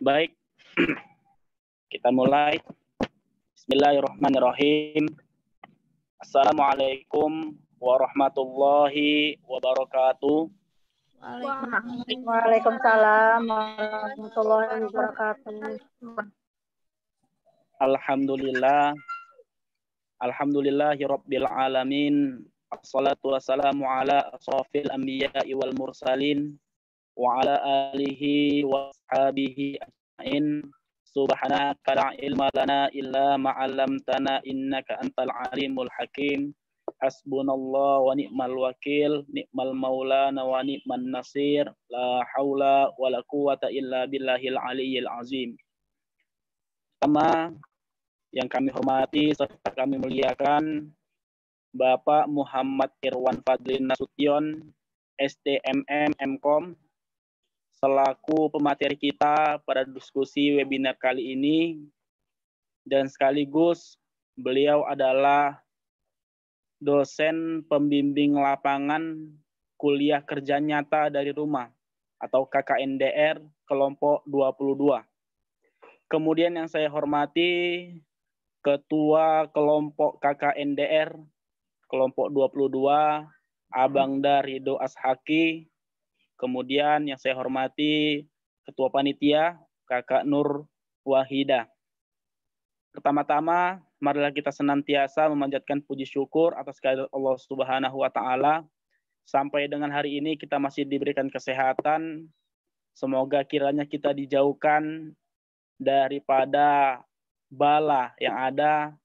Baik, kita mulai. Bismillahirrahmanirrahim. Assalamualaikum warahmatullahi wabarakatuh. Waalaikumsalam warahmatullahi wabarakatuh. Alhamdulillah. Alhamdulillahi rabbil alamin. Assalatu wassalamu ala asrafil anbiya'i wal mursalin wa ala alihi wa sahabihi ajma'in. Subhanaka la ilma lana illa ma 'allamtana innaka antal alimul hakim. Hasbunallah wa ni'mal wakil, ni'mal maulana wa ni'man nasir. La haula wa la quwata illa billahil aliyyil azim. Pertama, yang kami hormati serta kami muliakan Bapak Muhammad Irwan Fadlin Nasution, STMM, MKOM, selaku pemateri kita pada diskusi webinar kali ini dan sekaligus beliau adalah dosen pembimbing lapangan kuliah kerja nyata dari rumah atau KKNDR kelompok 22. Kemudian yang saya hormati Ketua Kelompok KKNDR kelompok 22 Abang Darido Ashaki Kemudian yang saya hormati Ketua Panitia, Kakak Nur Wahida. Pertama-tama, marilah kita senantiasa memanjatkan puji syukur atas kehadirat Allah Subhanahu wa taala. Sampai dengan hari ini kita masih diberikan kesehatan. Semoga kiranya kita dijauhkan daripada bala yang ada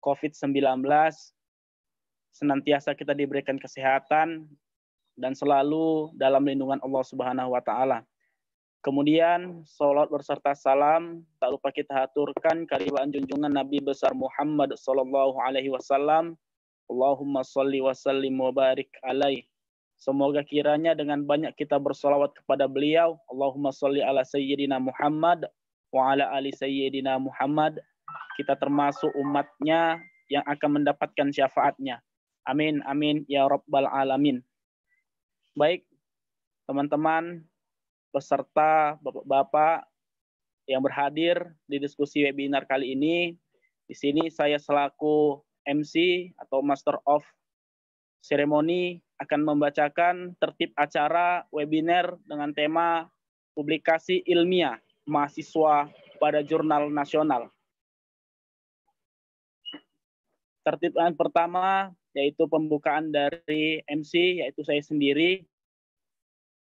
COVID-19. Senantiasa kita diberikan kesehatan, dan selalu dalam lindungan Allah Subhanahu wa taala. Kemudian salat berserta salam tak lupa kita haturkan karibaan junjungan Nabi besar Muhammad sallallahu alaihi wasallam. Allahumma shalli wa sallim wa barik alaihi. Semoga kiranya dengan banyak kita bersolawat kepada beliau. Allahumma sholli ala sayyidina Muhammad wa ala ali sayyidina Muhammad. Kita termasuk umatnya yang akan mendapatkan syafaatnya. Amin, amin, ya rabbal alamin. Baik, teman-teman, peserta, bapak-bapak yang berhadir di diskusi webinar kali ini. Di sini saya selaku MC atau Master of Ceremony akan membacakan tertib acara webinar dengan tema publikasi ilmiah mahasiswa pada jurnal nasional. Tertib yang pertama, yaitu pembukaan dari MC yaitu saya sendiri.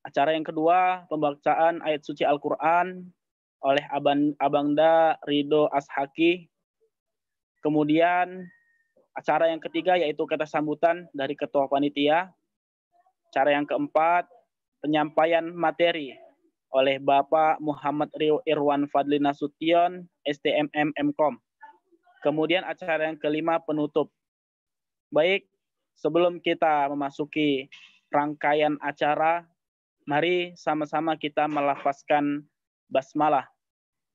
Acara yang kedua pembacaan ayat suci Al-Qur'an oleh Abang Abangda Rido Ashaki. Kemudian acara yang ketiga yaitu kata sambutan dari ketua panitia. Acara yang keempat penyampaian materi oleh Bapak Muhammad Rio Irwan Fadlina Sution STMM MKOM. Kemudian acara yang kelima penutup Baik, sebelum kita memasuki rangkaian acara, mari sama-sama kita melafazkan basmalah.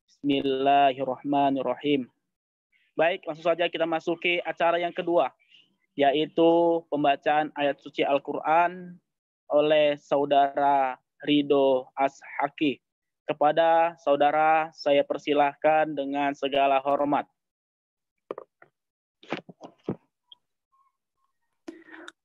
Bismillahirrahmanirrahim. Baik, langsung saja kita masuki acara yang kedua, yaitu pembacaan ayat suci Al-Quran oleh saudara Rido Ashaki. Kepada saudara, saya persilahkan dengan segala hormat.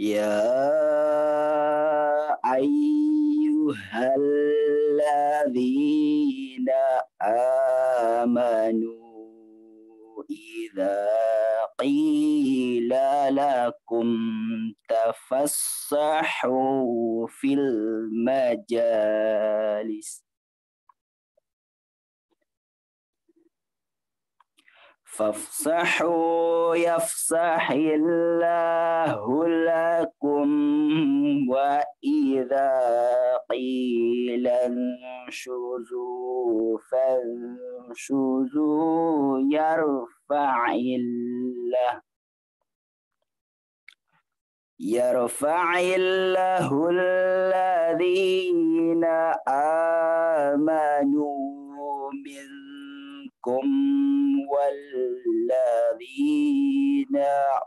يا أيها الذين آمنوا إذا قيل لكم تفسحوا في المجالس فافصحوا يفصح الله لكم وإذا قيل انشزوا فانشزوا يرفع الله يرفع الله الذين آمنوا منكم والذين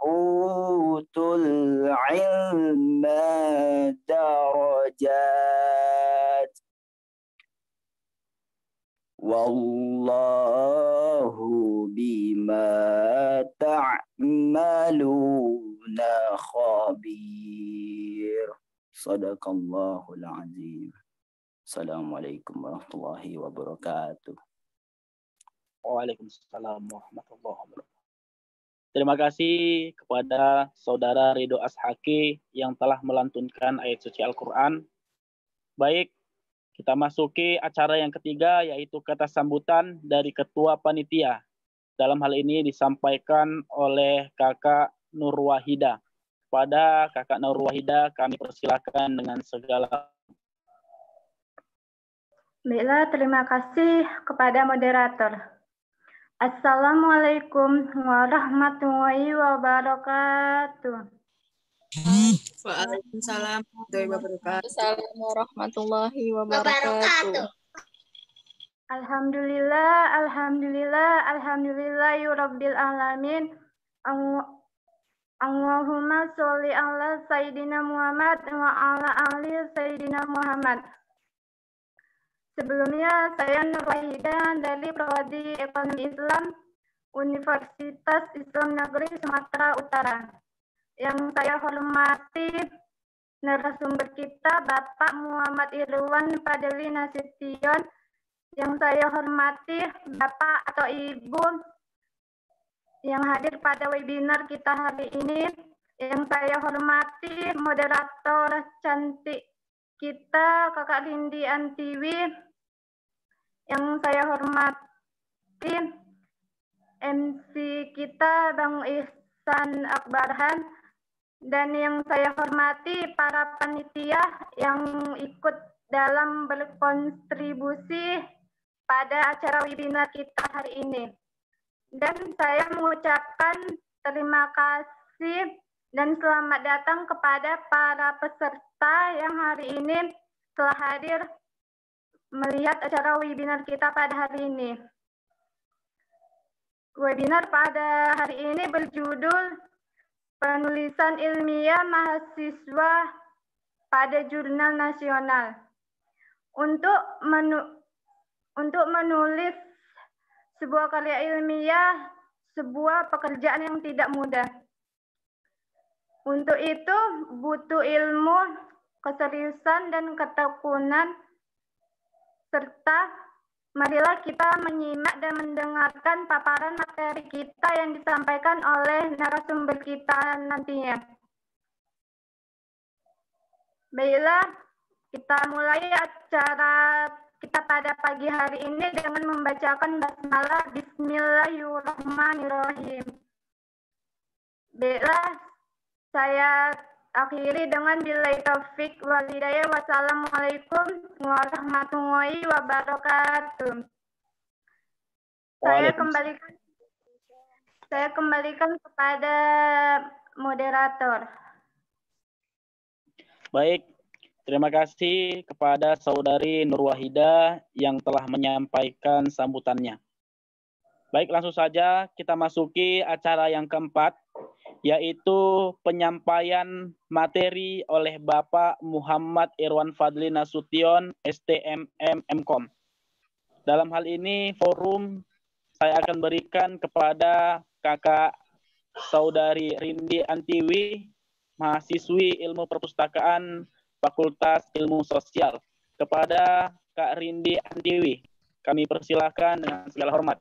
أوتوا العلم درجات والله بما تعملون خبير صدق الله العظيم السلام عليكم ورحمة الله وبركاته Waalaikumsalam warahmatullahi wabarakatuh. Terima kasih kepada Saudara Ridho Ashaki yang telah melantunkan ayat suci Al-Quran. Baik, kita masuki acara yang ketiga yaitu kata sambutan dari Ketua Panitia. Dalam hal ini disampaikan oleh Kakak Nur Wahida. Pada Kakak Nur Wahida kami persilakan dengan segala Baiklah, terima kasih kepada moderator. Assalamualaikum warahmatullahi wabarakatuh. Waalaikumsalam warahmatullahi wabarakatuh. Assalamualaikum warahmatullahi wabarakatuh. Alhamdulillah, alhamdulillah, alhamdulillah, rabbil alamin. Allahumma sholli ala sayidina Muhammad wa ala ali sayidina Muhammad. Sebelumnya saya Nur Wahida dari Prodi Ekonomi Islam Universitas Islam Negeri Sumatera Utara. Yang saya hormati narasumber kita Bapak Muhammad Irwan Padewi Nasution. Yang saya hormati Bapak atau Ibu yang hadir pada webinar kita hari ini. Yang saya hormati moderator cantik kita Kakak Rindi Antiwi, yang saya hormati MC kita Bang Ihsan Akbarhan dan yang saya hormati para panitia yang ikut dalam berkontribusi pada acara webinar kita hari ini. Dan saya mengucapkan terima kasih dan selamat datang kepada para peserta yang hari ini telah hadir melihat acara webinar kita pada hari ini. Webinar pada hari ini berjudul Penulisan Ilmiah Mahasiswa pada Jurnal Nasional. Untuk menu untuk menulis sebuah karya ilmiah, sebuah pekerjaan yang tidak mudah. Untuk itu butuh ilmu, keseriusan dan ketekunan serta marilah kita menyimak dan mendengarkan paparan materi kita yang disampaikan oleh narasumber kita nantinya. Baiklah, kita mulai acara kita pada pagi hari ini dengan membacakan basmalah Bismillahirrahmanirrahim. Baiklah, saya akhiri dengan bila taufik walidaya Wassalamualaikum warahmatullahi wabarakatuh. Saya kembalikan saya kembalikan kepada moderator. Baik, terima kasih kepada saudari Nurwahida yang telah menyampaikan sambutannya. Baik, langsung saja kita masuki acara yang keempat, yaitu penyampaian materi oleh Bapak Muhammad Irwan Fadli Nasution, STMM MKOM. Dalam hal ini forum saya akan berikan kepada kakak saudari Rindi Antiwi, mahasiswi ilmu perpustakaan Fakultas Ilmu Sosial. Kepada Kak Rindi Antiwi, kami persilahkan dengan segala hormat.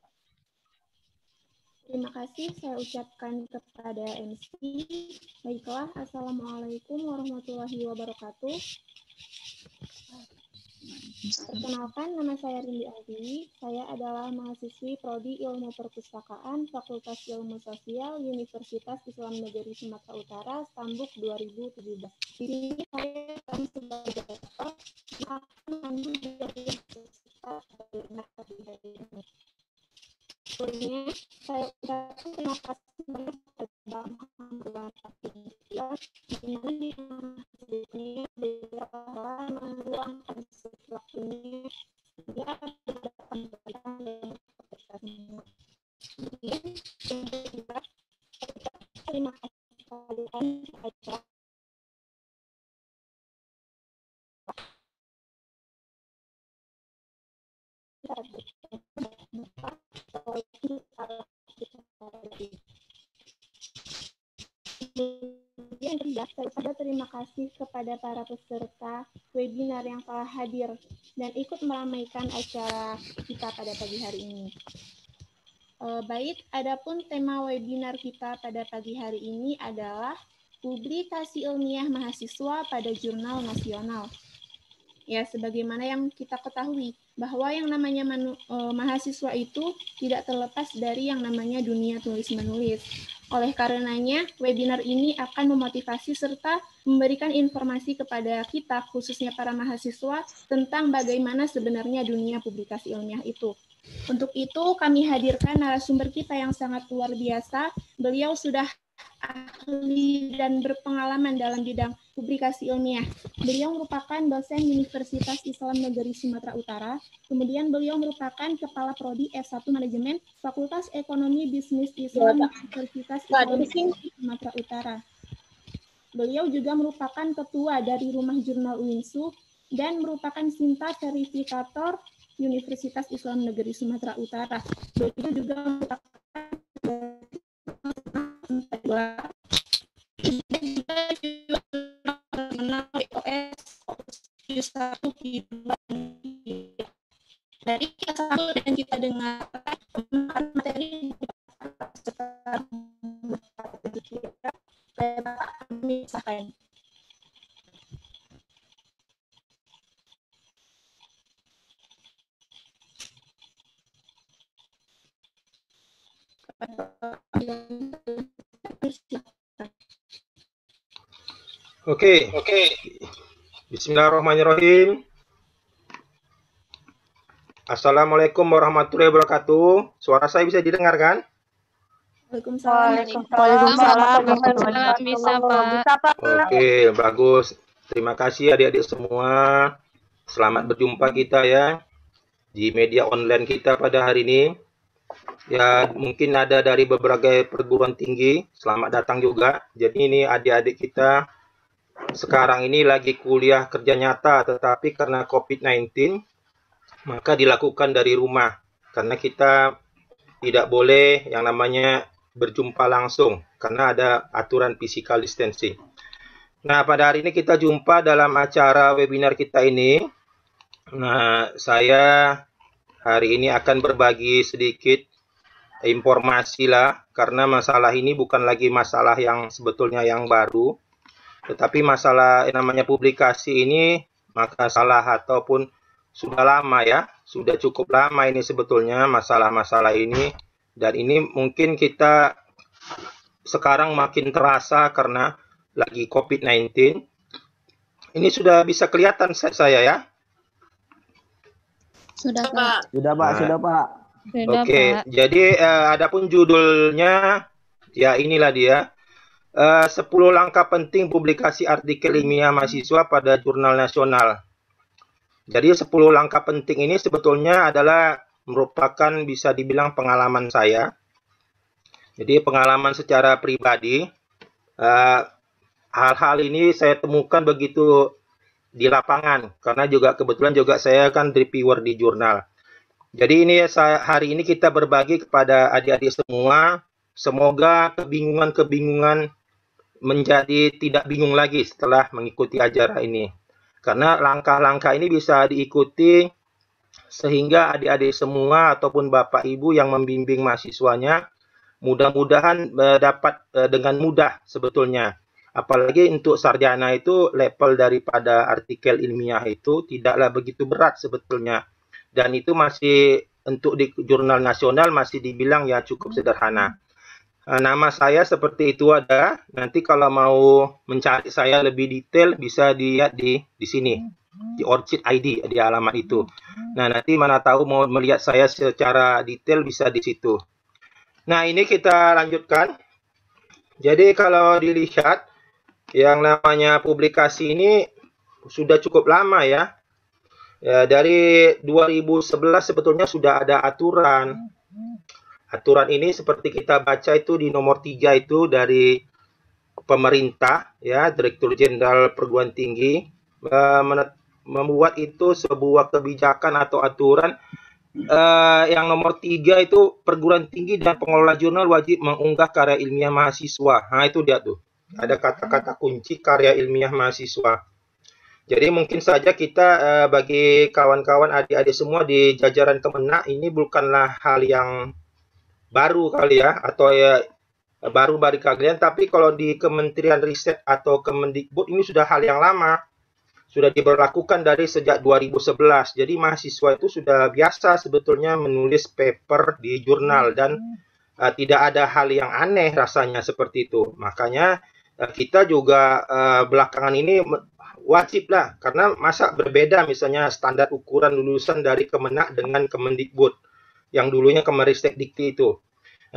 Terima kasih saya ucapkan kepada MC. Baiklah, Assalamualaikum warahmatullahi wabarakatuh. Perkenalkan, nama saya Rindi Aldi. Saya adalah mahasiswi Prodi Ilmu Perpustakaan Fakultas Ilmu Sosial Universitas Islam Negeri Sumatera Utara, Stambuk 2017. Di sini saya akan sebagai akan mengambil dari universitas ini. Entschuldigung, weil da tut noch was Terima kasih. Yang saya terima kasih kepada para peserta webinar yang telah hadir dan ikut meramaikan acara kita pada pagi hari ini. E, baik, adapun tema webinar kita pada pagi hari ini adalah publikasi ilmiah mahasiswa pada jurnal nasional. Ya, sebagaimana yang kita ketahui, bahwa yang namanya manu, e, mahasiswa itu tidak terlepas dari yang namanya dunia tulis menulis. Oleh karenanya, webinar ini akan memotivasi serta memberikan informasi kepada kita, khususnya para mahasiswa, tentang bagaimana sebenarnya dunia publikasi ilmiah itu. Untuk itu, kami hadirkan narasumber kita yang sangat luar biasa. Beliau sudah ahli dan berpengalaman dalam bidang publikasi ilmiah. Beliau merupakan dosen Universitas Islam Negeri Sumatera Utara. Kemudian beliau merupakan kepala prodi F 1 Manajemen Fakultas Ekonomi Bisnis Islam iya, Universitas Islam Negeri Sumatera Utara. Beliau juga merupakan ketua dari Rumah Jurnal UINSU dan merupakan Sinta Verifikator Universitas Islam Negeri Sumatera Utara. Beliau juga merupakan dan juga mengenal dari kita satu dan kita dengar materi sekitar kita misalkan Thank you. Oke. Oke. Bismillahirrahmanirrahim. Assalamualaikum warahmatullahi wabarakatuh. Suara saya bisa didengar kan? Waalaikumsalam. Bisa, Pak. Oke, bagus. Terima kasih adik-adik semua. Selamat berjumpa kita ya di media online kita pada hari ini ya mungkin ada dari berbagai perguruan tinggi. Selamat datang juga. Jadi ini adik-adik kita sekarang ini lagi kuliah kerja nyata, tetapi karena COVID-19 maka dilakukan dari rumah karena kita tidak boleh yang namanya berjumpa langsung karena ada aturan physical distancing. Nah, pada hari ini kita jumpa dalam acara webinar kita ini. Nah, saya hari ini akan berbagi sedikit informasi lah karena masalah ini bukan lagi masalah yang sebetulnya yang baru tetapi masalah yang namanya publikasi ini maka salah ataupun sudah lama ya sudah cukup lama ini sebetulnya masalah-masalah ini dan ini mungkin kita sekarang makin terasa karena lagi COVID-19 ini sudah bisa kelihatan saya ya sudah, Pak. Sudah, Pak. Sudah, Pak. Oke, okay. jadi uh, adapun judulnya ya inilah dia. Eh, uh, 10 langkah penting publikasi artikel ilmiah mahasiswa pada jurnal nasional. Jadi 10 langkah penting ini sebetulnya adalah merupakan bisa dibilang pengalaman saya. Jadi pengalaman secara pribadi eh, hal-hal uh, hal -hal ini saya temukan begitu di lapangan karena juga kebetulan juga saya kan reviewer di jurnal. Jadi ini ya, hari ini kita berbagi kepada adik-adik semua. Semoga kebingungan-kebingungan menjadi tidak bingung lagi setelah mengikuti ajaran ini. Karena langkah-langkah ini bisa diikuti sehingga adik-adik semua ataupun bapak ibu yang membimbing mahasiswanya mudah-mudahan eh, dapat eh, dengan mudah sebetulnya Apalagi untuk sarjana itu level daripada artikel ilmiah itu tidaklah begitu berat sebetulnya. Dan itu masih untuk di jurnal nasional masih dibilang ya cukup sederhana. Eh, nama saya seperti itu ada. Nanti kalau mau mencari saya lebih detail bisa dilihat di di sini di Orchid ID di alamat itu. Nah nanti mana tahu mau melihat saya secara detail bisa di situ. Nah ini kita lanjutkan. Jadi kalau dilihat yang namanya publikasi ini sudah cukup lama ya. Ya, dari 2011 sebetulnya sudah ada aturan. Aturan ini seperti kita baca itu di nomor 3 itu dari pemerintah ya, Direktur Jenderal Perguruan Tinggi membuat itu sebuah kebijakan atau aturan Uh, yang nomor tiga itu perguruan tinggi dan pengelola jurnal wajib mengunggah karya ilmiah mahasiswa. Nah itu dia tuh ada kata-kata kunci karya ilmiah mahasiswa. Jadi mungkin saja kita eh, bagi kawan-kawan adik-adik semua di jajaran kemenak ini bukanlah hal yang baru kali ya atau ya eh, baru bagi kalian tapi kalau di Kementerian Riset atau Kemendikbud ini sudah hal yang lama sudah diberlakukan dari sejak 2011 jadi mahasiswa itu sudah biasa sebetulnya menulis paper di jurnal dan uh, tidak ada hal yang aneh rasanya seperti itu makanya Eh, kita juga uh, belakangan ini wajib lah karena masa berbeda misalnya standar ukuran lulusan dari Kemenak dengan Kemendikbud yang dulunya Kemeristek Dikti itu.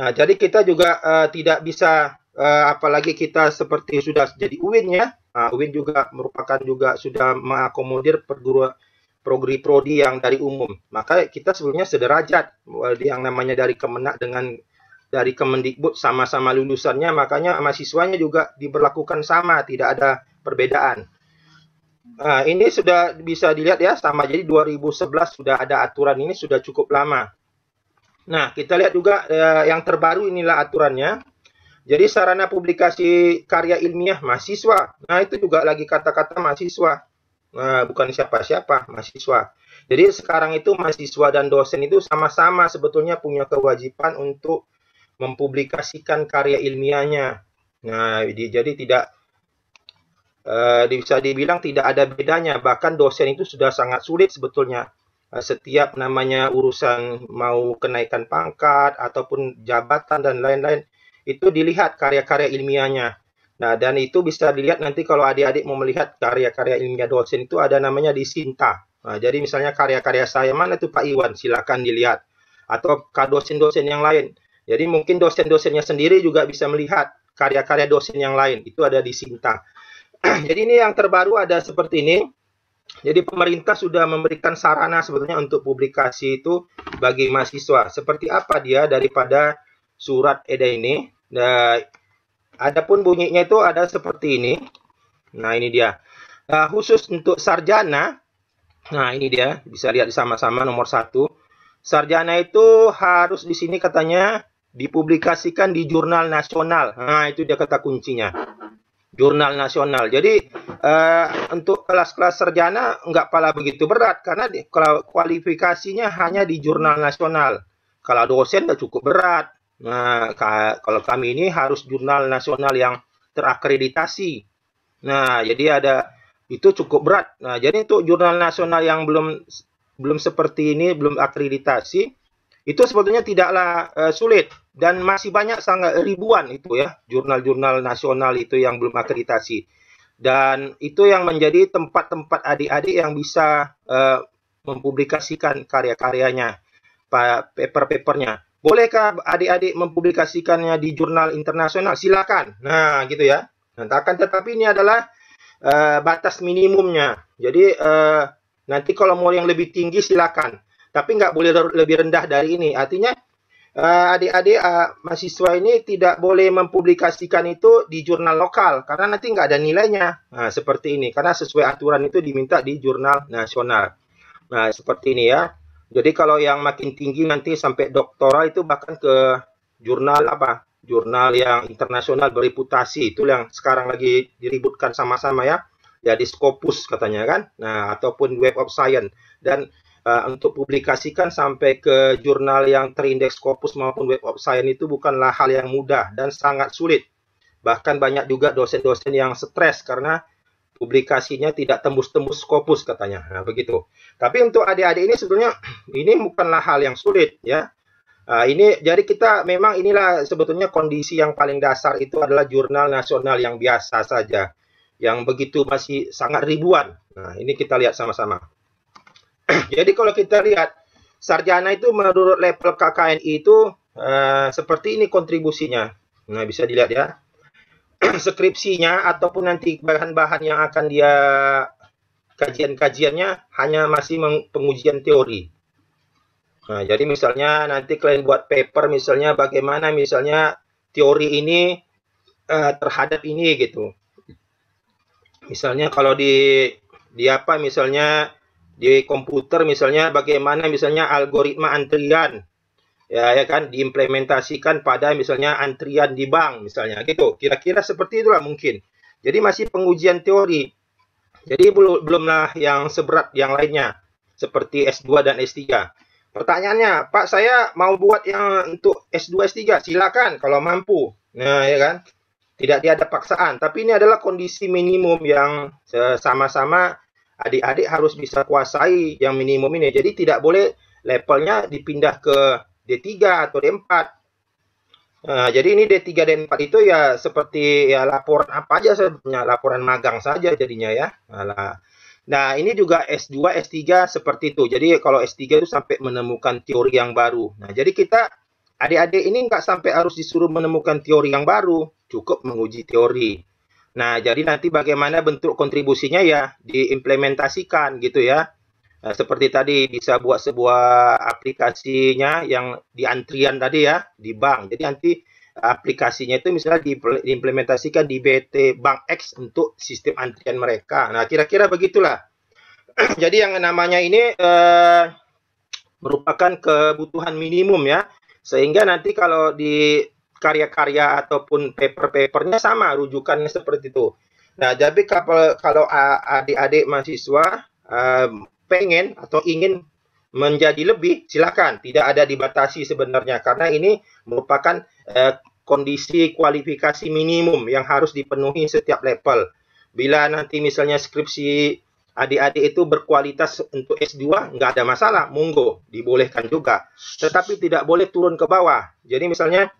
Nah, jadi kita juga uh, tidak bisa uh, apalagi kita seperti sudah jadi UIN ya. Uh, nah, UIN juga merupakan juga sudah mengakomodir perguruan prodi prodi yang dari umum. Maka kita sebelumnya sederajat yang namanya dari Kemenak dengan dari Kemendikbud sama-sama lulusannya, makanya mahasiswanya juga diberlakukan sama, tidak ada perbedaan. Nah, ini sudah bisa dilihat ya sama, jadi 2011 sudah ada aturan ini sudah cukup lama. Nah, kita lihat juga eh, yang terbaru inilah aturannya. Jadi sarana publikasi karya ilmiah mahasiswa. Nah, itu juga lagi kata-kata mahasiswa. Nah, bukan siapa-siapa, mahasiswa. Jadi sekarang itu mahasiswa dan dosen itu sama-sama sebetulnya punya kewajiban untuk mempublikasikan karya ilmiahnya. Nah, jadi tidak uh, bisa dibilang tidak ada bedanya. Bahkan dosen itu sudah sangat sulit sebetulnya. Eh, setiap namanya urusan mau kenaikan pangkat ataupun jabatan dan lain-lain itu dilihat karya-karya ilmiahnya. Nah, dan itu bisa dilihat nanti kalau adik-adik mau melihat karya-karya ilmiah dosen itu ada namanya disinta. Nah, jadi misalnya karya-karya saya mana tuh Pak Iwan, silakan dilihat. Atau dosen-dosen yang lain jadi mungkin dosen-dosennya sendiri juga bisa melihat karya-karya dosen yang lain. Itu ada di Sinta. Jadi ini yang terbaru ada seperti ini. Jadi pemerintah sudah memberikan sarana sebetulnya untuk publikasi itu bagi mahasiswa. Seperti apa dia daripada surat eda ini? Nah, adapun bunyinya itu ada seperti ini. Nah, ini dia. Nah, khusus untuk sarjana, nah ini dia, bisa lihat sama-sama nomor satu. Sarjana itu harus di sini katanya dipublikasikan di jurnal nasional. Nah, itu dia kata kuncinya. Jurnal nasional. Jadi uh, untuk kelas-kelas sarjana nggak pala begitu berat karena di, kalau kualifikasinya hanya di jurnal nasional. Kalau dosen nggak cukup berat. Nah, kalau kami ini harus jurnal nasional yang terakreditasi. Nah, jadi ada itu cukup berat. Nah, jadi untuk jurnal nasional yang belum belum seperti ini, belum akreditasi, itu sebetulnya tidaklah uh, sulit dan masih banyak sangat ribuan itu ya jurnal-jurnal nasional itu yang belum akreditasi dan itu yang menjadi tempat-tempat adik-adik yang bisa uh, mempublikasikan karya-karyanya paper-papernya bolehkah adik-adik mempublikasikannya di jurnal internasional silakan nah gitu ya nah, akan tetapi ini adalah uh, batas minimumnya jadi uh, nanti kalau mau yang lebih tinggi silakan tapi nggak boleh lebih rendah dari ini. Artinya eh, adik-adik uh, mahasiswa ini tidak boleh mempublikasikan itu di jurnal lokal karena nanti nggak ada nilainya nah, seperti ini karena sesuai aturan itu diminta di jurnal nasional nah seperti ini ya jadi kalau yang makin tinggi nanti sampai doktoral itu bahkan ke jurnal apa jurnal yang internasional bereputasi itu yang sekarang lagi diributkan sama-sama ya jadi Scopus katanya kan nah ataupun Web of Science dan Eh, untuk publikasikan sampai ke jurnal yang terindeks Scopus maupun Web of Science itu bukanlah hal yang mudah dan sangat sulit. Bahkan banyak juga dosen-dosen yang stres karena publikasinya tidak tembus-tembus Scopus katanya. Nah, begitu. Tapi untuk adik-adik ini sebetulnya ini bukanlah hal yang sulit ya. Uh, ini jadi kita memang inilah sebetulnya kondisi yang paling dasar itu adalah jurnal nasional yang biasa saja yang begitu masih sangat ribuan. Nah, ini kita lihat sama-sama. Jadi kalau kita lihat sarjana itu menurut level KKNI itu uh, seperti ini kontribusinya. Nah, bisa dilihat ya. Skripsinya ataupun nanti bahan-bahan yang akan dia kajian-kajiannya hanya masih pengujian teori. Nah, jadi misalnya nanti kalian buat paper misalnya bagaimana misalnya teori ini uh, terhadap ini gitu. Misalnya kalau di di apa misalnya di komputer misalnya bagaimana misalnya algoritma antrian ya ya kan diimplementasikan pada misalnya antrian di bank misalnya gitu kira-kira seperti itulah mungkin jadi masih pengujian teori jadi belum belumlah yang seberat yang lainnya seperti S2 dan S3 pertanyaannya Pak saya mau buat yang untuk S2 S3 silakan kalau mampu nah ya kan tidak ada paksaan tapi ini adalah kondisi minimum yang sama-sama adik-adik harus bisa kuasai yang minimum ini. Jadi tidak boleh levelnya dipindah ke D3 atau D4. Nah, jadi ini D3 dan 4 itu ya seperti ya laporan apa aja sebenarnya, laporan magang saja jadinya ya. Nah, Nah, ini juga S2, S3 seperti itu. Jadi kalau S3 itu sampai menemukan teori yang baru. Nah, jadi kita adik-adik ini nggak sampai harus disuruh menemukan teori yang baru, cukup menguji teori. Nah, jadi nanti bagaimana bentuk kontribusinya ya diimplementasikan gitu ya. Nah, seperti tadi bisa buat sebuah aplikasinya yang di antrian tadi ya di bank. Jadi nanti aplikasinya itu misalnya diimplementasikan di BT Bank X untuk sistem antrian mereka. Nah, kira-kira begitulah. Jadi yang namanya ini eh, merupakan kebutuhan minimum ya, sehingga nanti kalau di karya-karya ataupun paper-papernya sama rujukannya seperti itu. Nah, jadi kalau kalau adik-adik mahasiswa eh, pengen atau ingin menjadi lebih, silakan. Tidak ada dibatasi sebenarnya karena ini merupakan eh, kondisi kualifikasi minimum yang harus dipenuhi setiap level. Bila nanti misalnya skripsi adik-adik itu berkualitas untuk S2 nggak ada masalah, monggo dibolehkan juga. Tetapi tidak boleh turun ke bawah. Jadi misalnya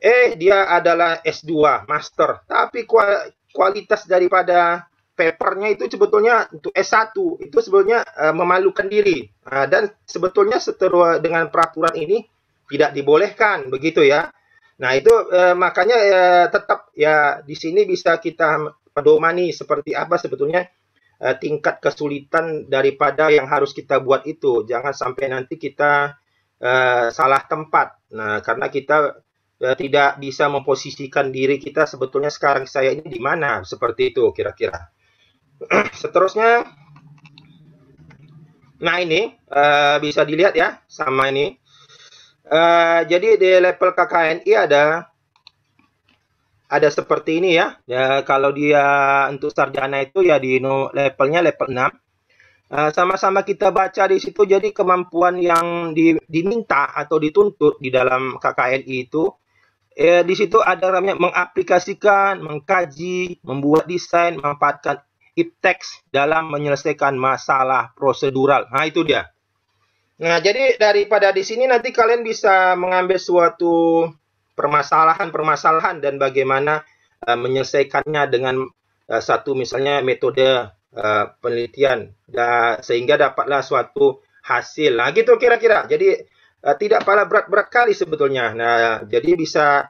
Eh, dia adalah S2, master. Tapi kualitas daripada papernya itu sebetulnya untuk S1 itu sebetulnya uh, memalukan diri uh, dan sebetulnya seteru dengan peraturan ini tidak dibolehkan begitu ya. Nah itu uh, makanya uh, tetap ya di sini bisa kita pedomani seperti apa sebetulnya uh, tingkat kesulitan daripada yang harus kita buat itu. Jangan sampai nanti kita uh, salah tempat. Nah karena kita Eh, tidak bisa memposisikan diri kita sebetulnya sekarang saya ini di mana seperti itu kira-kira. Seterusnya, nah ini uh, bisa dilihat ya sama ini. Uh, jadi di level KKNI ada ada seperti ini ya. ya kalau dia untuk sarjana itu ya di levelnya level 6 sama-sama uh, kita baca di situ jadi kemampuan yang di, diminta atau dituntut di dalam KKNI itu ya, di situ ada namanya mengaplikasikan, mengkaji, membuat desain, memanfaatkan iptex dalam menyelesaikan masalah prosedural. Nah, itu dia. Nah, jadi daripada di sini nanti kalian bisa mengambil suatu permasalahan-permasalahan dan bagaimana uh, menyelesaikannya dengan uh, satu misalnya metode uh, penelitian da, sehingga dapatlah suatu hasil. Nah, gitu kira-kira. Jadi Eh, tidak pala berat-berat kali sebetulnya. Nah, jadi bisa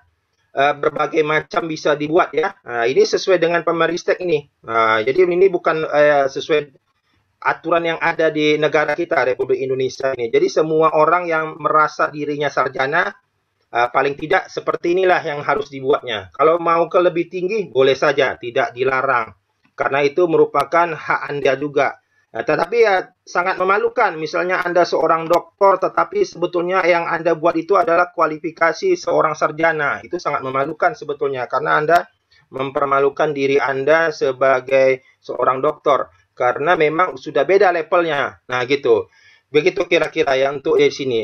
uh, berbagai macam bisa dibuat ya. Nah, ini sesuai dengan pemeristek ini. Nah, jadi ini bukan uh, sesuai aturan yang ada di negara kita Republik Indonesia ini. Jadi semua orang yang merasa dirinya sarjana uh, paling tidak seperti inilah yang harus dibuatnya. Kalau mau ke lebih tinggi boleh saja, tidak dilarang. Karena itu merupakan hak Anda juga. Ya, tetapi ya sangat memalukan misalnya Anda seorang doktor tetapi sebetulnya yang Anda buat itu adalah kualifikasi seorang sarjana. Itu sangat memalukan sebetulnya karena Anda mempermalukan diri Anda sebagai seorang doktor karena memang sudah beda levelnya. Nah, gitu. Begitu kira-kira ya untuk di sini.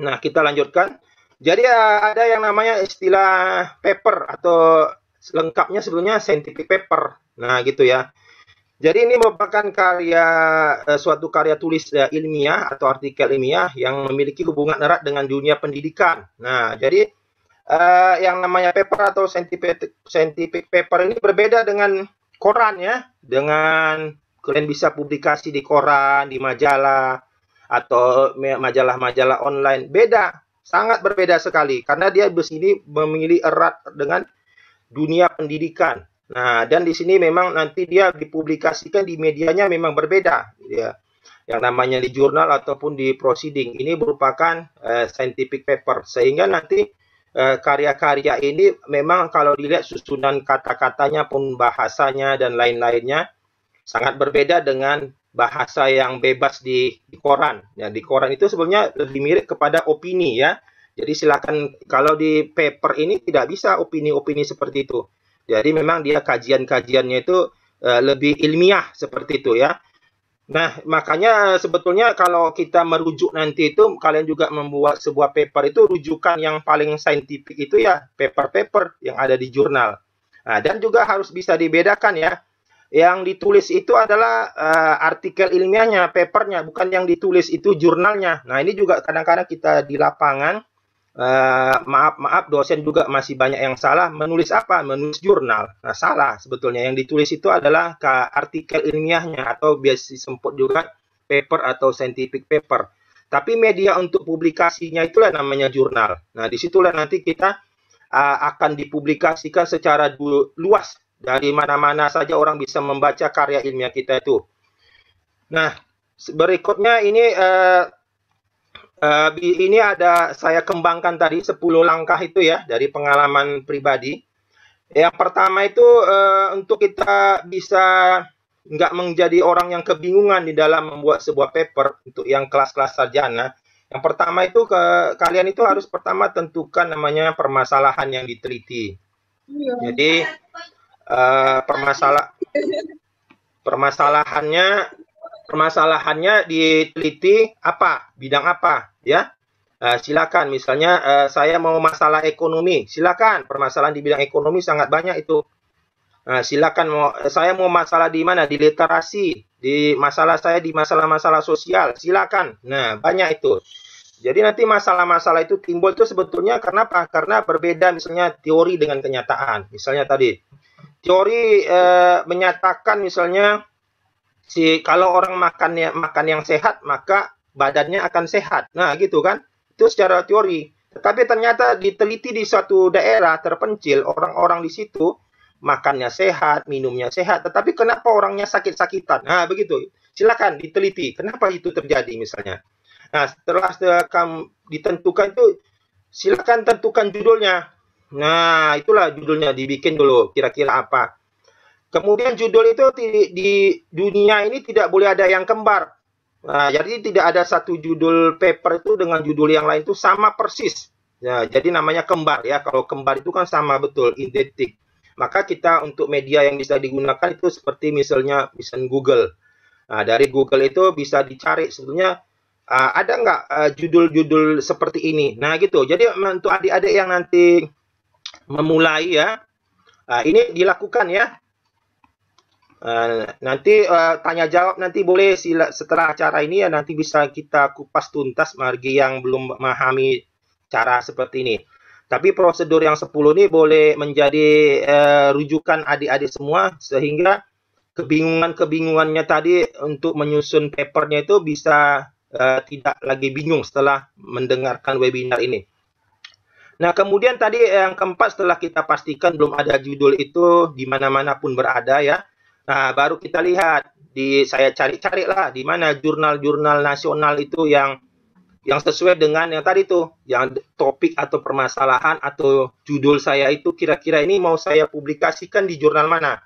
Nah, kita lanjutkan. Jadi ya, ada yang namanya istilah paper atau lengkapnya sebetulnya scientific paper. Nah, gitu ya. Jadi ini merupakan karya eh, suatu karya tulis eh, ilmiah atau artikel ilmiah yang memiliki hubungan erat dengan dunia pendidikan. Nah, jadi uh, yang namanya paper atau scientific, scientific paper ini berbeda dengan koran ya, dengan kalian bisa publikasi di koran, di majalah atau majalah-majalah online. Beda, sangat berbeda sekali karena dia di sini memilih erat dengan dunia pendidikan. Nah, dan di sini memang nanti dia dipublikasikan di medianya memang berbeda, ya. Yang namanya di jurnal ataupun di proceeding. Ini merupakan uh, scientific paper sehingga nanti eh, karya-karya uh, ini memang kalau dilihat susunan kata-katanya, pun bahasanya dan lain-lainnya sangat berbeda dengan bahasa yang bebas di, di koran. Ya, di koran itu sebenarnya lebih mirip kepada opini ya. Jadi silakan kalau di paper ini tidak bisa opini-opini seperti itu jadi memang dia kajian-kajiannya itu eh, lebih ilmiah seperti itu ya. Nah, makanya sebetulnya kalau kita merujuk nanti itu kalian juga membuat sebuah paper itu rujukan yang paling saintifik itu ya paper-paper yang ada di jurnal. Nah, dan juga harus bisa dibedakan ya. Yang ditulis itu adalah uh, artikel ilmiahnya, papernya, bukan yang ditulis itu jurnalnya. Nah, ini juga kadang-kadang kita di lapangan maaf eh, maaf maaf dosen juga masih banyak yang salah menulis apa menulis jurnal nah, salah sebetulnya yang ditulis itu adalah artikel ilmiahnya atau biasa disebut juga paper atau scientific paper tapi media untuk publikasinya itulah namanya jurnal nah disitulah nanti kita uh, akan dipublikasikan secara luas dari mana-mana saja orang bisa membaca karya ilmiah kita itu nah berikutnya ini uh, Uh, ini ada saya kembangkan tadi 10 langkah itu ya dari pengalaman pribadi. Yang pertama itu uh, untuk kita bisa nggak menjadi orang yang kebingungan di dalam membuat sebuah paper untuk yang kelas-kelas sarjana. Yang pertama itu ke, kalian itu harus pertama tentukan namanya permasalahan yang diteliti. Iya. Jadi uh, eh, permasalah permasalahannya permasalahannya diteliti apa, bidang apa, ya. Uh, silakan, misalnya uh, saya mau masalah ekonomi, silakan. Permasalahan di bidang ekonomi sangat banyak itu. Uh, silakan mau saya mau masalah di mana di literasi di masalah saya di masalah-masalah sosial silakan nah banyak itu jadi nanti masalah-masalah itu timbul itu sebetulnya karena apa karena berbeda misalnya teori dengan kenyataan misalnya tadi teori menyatakan misalnya si kalau orang makannya makan yang sehat maka badannya akan sehat. Nah, gitu kan? Itu secara teori. Tetapi ternyata diteliti di suatu daerah terpencil, orang-orang di situ makannya sehat, minumnya sehat, tetapi kenapa orangnya sakit-sakitan? Nah, begitu. Silakan diteliti. Kenapa itu terjadi misalnya? Nah, setelah kamu ditentukan itu silakan tentukan judulnya. Nah, itulah judulnya dibikin dulu kira-kira apa. Kemudian judul itu di dunia ini tidak boleh ada yang kembar. Nah, jadi tidak ada satu judul paper itu dengan judul yang lain itu sama persis. Ya, jadi namanya kembar ya. Kalau kembar itu kan sama betul, identik. Maka kita untuk media yang bisa digunakan itu seperti misalnya bisa Google. Nah, dari Google itu bisa dicari sebetulnya uh, ada nggak uh, judul-judul seperti ini. Nah gitu. Jadi untuk adik-adik yang nanti memulai ya, uh, ini dilakukan ya. Eh, nanti uh, tanya jawab nanti boleh sila setelah acara ini ya nanti bisa kita kupas tuntas bagi yang belum memahami cara seperti ini. Tapi prosedur yang 10 ini boleh menjadi uh, rujukan adik-adik semua sehingga kebingungan-kebingungannya tadi untuk menyusun papernya itu bisa uh, tidak lagi bingung setelah mendengarkan webinar ini. Nah, kemudian tadi yang keempat setelah kita pastikan belum ada judul itu di mana-mana pun berada ya Nah, baru kita lihat di saya cari-cari lah di mana jurnal-jurnal nasional itu yang yang sesuai dengan yang tadi tuh, yang topik atau permasalahan atau judul saya itu kira-kira ini mau saya publikasikan di jurnal mana.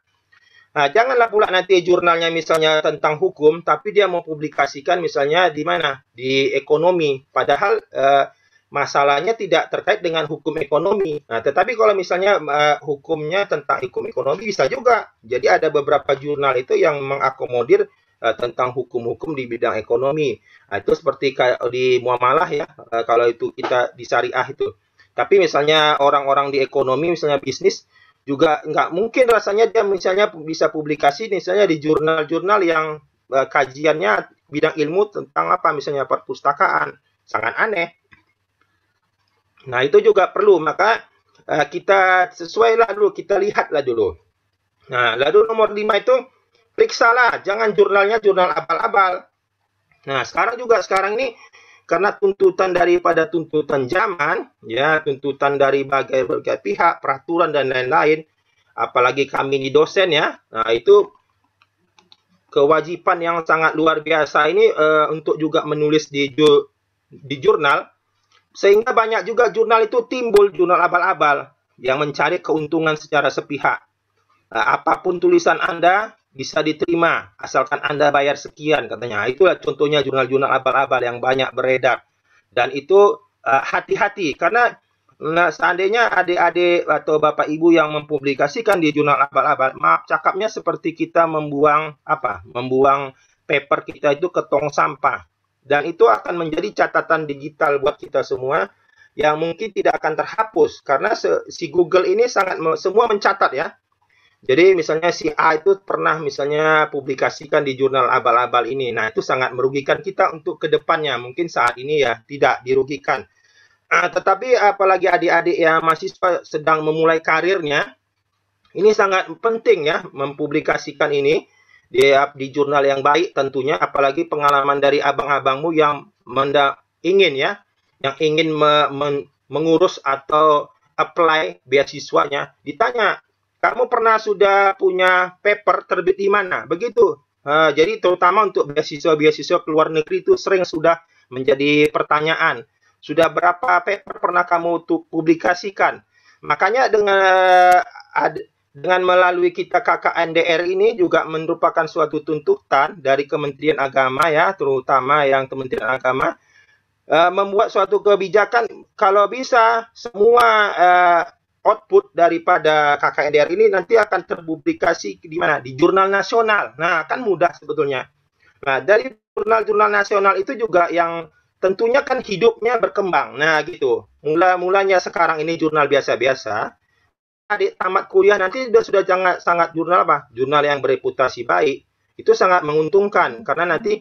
Nah, janganlah pula nanti jurnalnya misalnya tentang hukum, tapi dia mau publikasikan misalnya di mana? Di ekonomi. Padahal eh, masalahnya tidak terkait dengan hukum ekonomi. Nah, tetapi kalau misalnya uh, hukumnya tentang hukum ekonomi bisa juga. Jadi ada beberapa jurnal itu yang mengakomodir uh, tentang hukum-hukum di bidang ekonomi. Nah, itu seperti di muamalah ya, uh, kalau itu kita di syariah itu. Tapi misalnya orang-orang di ekonomi, misalnya bisnis juga nggak mungkin rasanya dia misalnya bisa publikasi misalnya di jurnal-jurnal yang uh, kajiannya bidang ilmu tentang apa misalnya perpustakaan sangat aneh Nah, itu juga perlu. Maka uh, kita lah dulu, kita lihat lah dulu. Nah, lalu nomor lima itu periksalah, jangan jurnalnya jurnal abal-abal. Nah, sekarang juga sekarang ini karena tuntutan daripada tuntutan zaman, ya, tuntutan dari berbagai pihak, peraturan dan lain-lain, apalagi kami di dosen ya. Nah, itu kewajiban yang sangat luar biasa ini uh, untuk juga menulis di ju di jurnal sehingga banyak juga jurnal itu timbul jurnal abal-abal yang mencari keuntungan secara sepihak. Nah, apapun tulisan Anda bisa diterima asalkan Anda bayar sekian katanya. Nah, itulah contohnya jurnal-jurnal abal-abal yang banyak beredar. Dan itu eh, hati-hati uh, karena Nah, seandainya adik-adik atau bapak ibu yang mempublikasikan di jurnal abal-abal, maaf cakapnya seperti kita membuang apa? Membuang paper kita itu ke tong sampah. Dan itu akan menjadi catatan digital buat kita semua yang mungkin tidak akan terhapus karena si Google ini sangat semua mencatat ya. Jadi misalnya si A itu pernah misalnya publikasikan di jurnal abal-abal ini. Nah itu sangat merugikan kita untuk kedepannya. Mungkin saat ini ya tidak dirugikan. Nah, tetapi apalagi adik-adik yang masih sedang memulai karirnya, ini sangat penting ya mempublikasikan ini di, di jurnal yang baik tentunya, apalagi pengalaman dari abang-abangmu yang menda, ingin ya, yang ingin me, men, mengurus atau apply beasiswanya, ditanya, kamu pernah sudah punya paper terbit di mana? Begitu. Uh, jadi terutama untuk beasiswa-beasiswa ke luar negeri itu sering sudah menjadi pertanyaan. Sudah berapa paper pernah kamu publikasikan? Makanya dengan eh, ad, dengan melalui kita KKNDR ini juga merupakan suatu tuntutan dari Kementerian Agama ya, terutama yang Kementerian Agama uh, membuat suatu kebijakan kalau bisa semua uh, output daripada KKNDR ini nanti akan terpublikasi di mana? Di jurnal nasional. Nah, kan mudah sebetulnya. Nah, dari jurnal-jurnal nasional itu juga yang tentunya kan hidupnya berkembang. Nah, gitu. Mula-mulanya sekarang ini jurnal biasa-biasa, adik tamat kuliah nanti sudah sudah sangat sangat jurnal apa jurnal yang bereputasi baik itu sangat menguntungkan karena nanti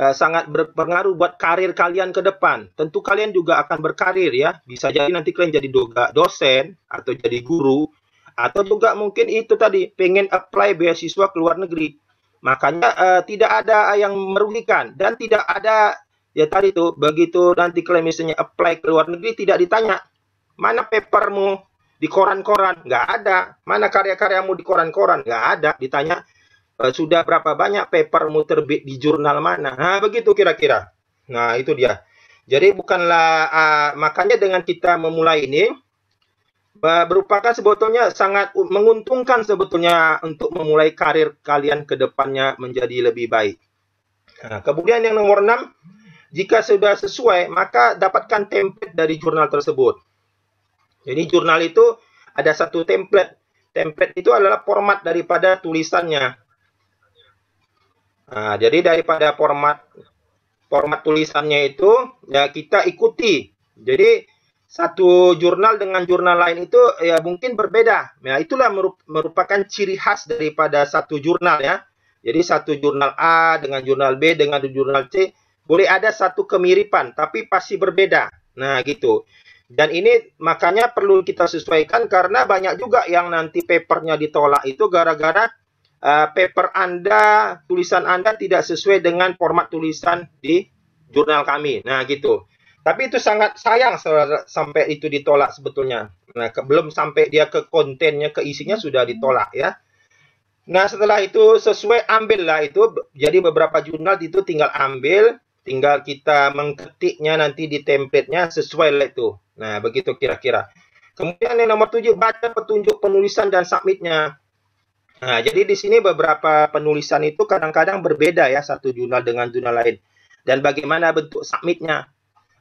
uh, sangat berpengaruh buat karir kalian ke depan tentu kalian juga akan berkarir ya bisa jadi nanti kalian jadi doga, dosen atau jadi guru atau juga mungkin itu tadi pengen apply beasiswa ke luar negeri makanya uh, tidak ada yang merugikan dan tidak ada ya tadi tuh begitu nanti kalian misalnya apply ke luar negeri tidak ditanya mana papermu di koran-koran nggak ada mana karya-karyamu di koran-koran nggak ada ditanya eh, sudah berapa banyak papermu terbit di jurnal mana nah begitu kira-kira nah itu dia jadi bukanlah uh, makanya dengan kita memulai ini merupakan sebetulnya sangat menguntungkan sebetulnya untuk memulai karir kalian ke depannya menjadi lebih baik. Nah, kemudian yang nomor 6, jika sudah sesuai, maka dapatkan template dari jurnal tersebut. Jadi jurnal itu ada satu template. Template itu adalah format daripada tulisannya. Nah, jadi daripada format format tulisannya itu ya kita ikuti. Jadi satu jurnal dengan jurnal lain itu ya mungkin berbeda. Nah, itulah merupakan ciri khas daripada satu jurnal ya. Jadi satu jurnal A dengan jurnal B dengan jurnal C boleh ada satu kemiripan tapi pasti berbeda. Nah, gitu. Dan ini makanya perlu kita sesuaikan karena banyak juga yang nanti papernya ditolak itu gara-gara uh, paper Anda, tulisan Anda tidak sesuai dengan format tulisan di jurnal kami. Nah, gitu. Tapi itu sangat sayang sampai itu ditolak sebetulnya. Nah, ke, belum sampai dia ke kontennya, ke isinya sudah ditolak ya. Nah, setelah itu sesuai ambil lah itu. Jadi beberapa jurnal itu tinggal ambil, tinggal kita mengketiknya nanti di template-nya sesuai lah itu. Nah, begitu kira-kira. Kemudian yang nomor tujuh, baca petunjuk penulisan dan submitnya. Nah, jadi di sini beberapa penulisan itu kadang-kadang berbeda ya satu jurnal dengan jurnal lain. Dan bagaimana bentuk submitnya?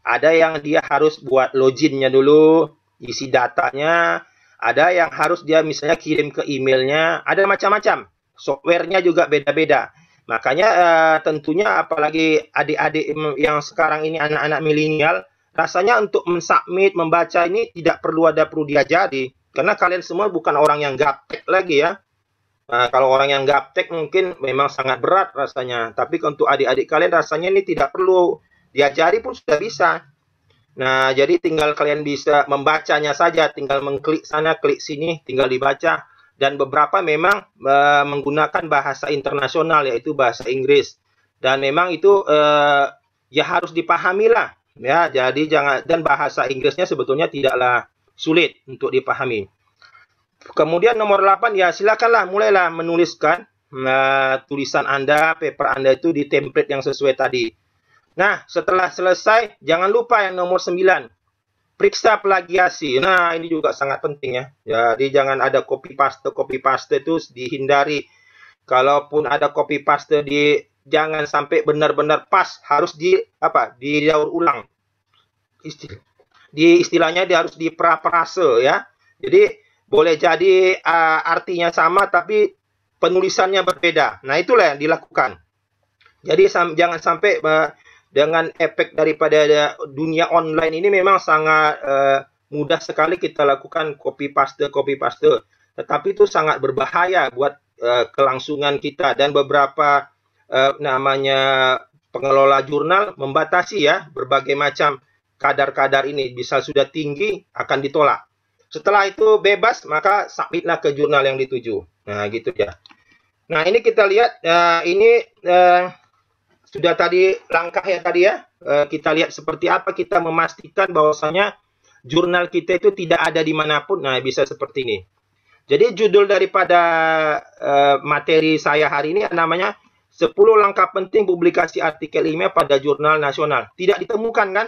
Ada yang dia harus buat loginnya dulu, isi datanya. Ada yang harus dia misalnya kirim ke emailnya. Ada macam-macam. Softwarenya juga beda-beda. Makanya uh, tentunya apalagi adik-adik yang sekarang ini anak-anak milenial, rasanya untuk mensubmit, membaca ini tidak perlu ada perlu diajari. Karena kalian semua bukan orang yang gaptek lagi ya. Nah, kalau orang yang gaptek mungkin memang sangat berat rasanya. Tapi untuk adik-adik kalian rasanya ini tidak perlu diajari pun sudah bisa. Nah, jadi tinggal kalian bisa membacanya saja, tinggal mengklik sana, klik sini, tinggal dibaca. Dan beberapa memang e, menggunakan bahasa internasional, yaitu bahasa Inggris. Dan memang itu e, ya harus dipahamilah Ya, jadi jangan dan bahasa Inggrisnya sebetulnya tidaklah sulit untuk dipahami. Kemudian nomor 8 ya silakanlah mulailah menuliskan nah, tulisan Anda, paper Anda itu di template yang sesuai tadi. Nah, setelah selesai jangan lupa yang nomor 9. Periksa plagiasi. Nah, ini juga sangat penting ya. Jadi jangan ada copy paste, copy paste itu dihindari. Kalaupun ada copy paste di jangan sampai benar-benar pas harus di apa di daur ulang di istilahnya dia harus dipraprase ya jadi boleh jadi uh, artinya sama tapi penulisannya berbeda nah itulah yang dilakukan jadi sam, jangan sampai uh, dengan efek daripada dunia online ini memang sangat uh, mudah sekali kita lakukan copy paste copy paste tetapi itu sangat berbahaya buat uh, kelangsungan kita dan beberapa eh, namanya pengelola jurnal membatasi ya berbagai macam kadar-kadar ini. Bisa sudah tinggi akan ditolak. Setelah itu bebas maka submitlah ke jurnal yang dituju. Nah gitu ya. Nah ini kita lihat eh, ini eh, sudah tadi langkah ya tadi ya. Eh, kita lihat seperti apa kita memastikan bahwasanya jurnal kita itu tidak ada di manapun Nah bisa seperti ini. Jadi judul daripada uh, materi saya hari ini namanya 10 langkah penting publikasi artikel ilmiah pada jurnal nasional. Tidak ditemukan kan?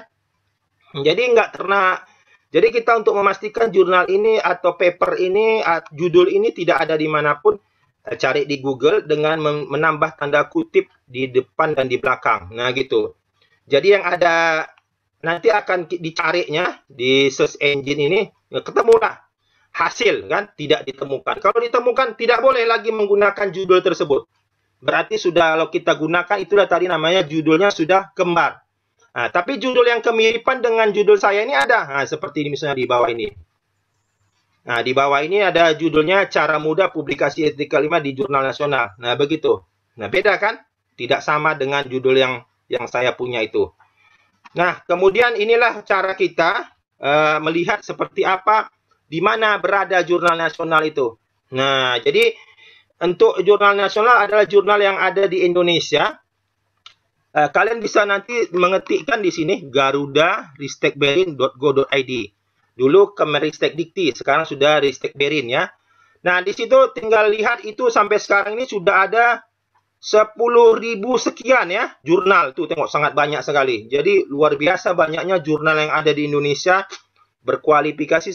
Jadi nggak ternak. Jadi kita untuk memastikan jurnal ini atau paper ini, judul ini tidak ada dimanapun, eh, cari di Google dengan menambah tanda kutip di depan dan di belakang. Nah gitu. Jadi yang ada nanti akan dicarinya di search engine ini, ya ketemulah hasil kan tidak ditemukan. Kalau ditemukan tidak boleh lagi menggunakan judul tersebut. Berarti sudah kalau kita gunakan itulah tadi namanya judulnya sudah kembar. Nah, tapi judul yang kemiripan dengan judul saya ini ada. Nah, seperti misalnya di bawah ini. Nah, di bawah ini ada judulnya Cara Mudah Publikasi Etika 5 di Jurnal Nasional. Nah, begitu. Nah, beda kan? Tidak sama dengan judul yang yang saya punya itu. Nah, kemudian inilah cara kita uh, melihat seperti apa, di mana berada jurnal nasional itu. Nah, jadi untuk jurnal nasional adalah jurnal yang ada di Indonesia. Eh, kalian bisa nanti mengetikkan di sini garuda ristekberin.go.id. Dulu Kemenristek Dikti, sekarang sudah Ristekberin ya. Nah, di situ tinggal lihat itu sampai sekarang ini sudah ada 10.000 sekian ya jurnal tuh tengok sangat banyak sekali. Jadi luar biasa banyaknya jurnal yang ada di Indonesia berkualifikasi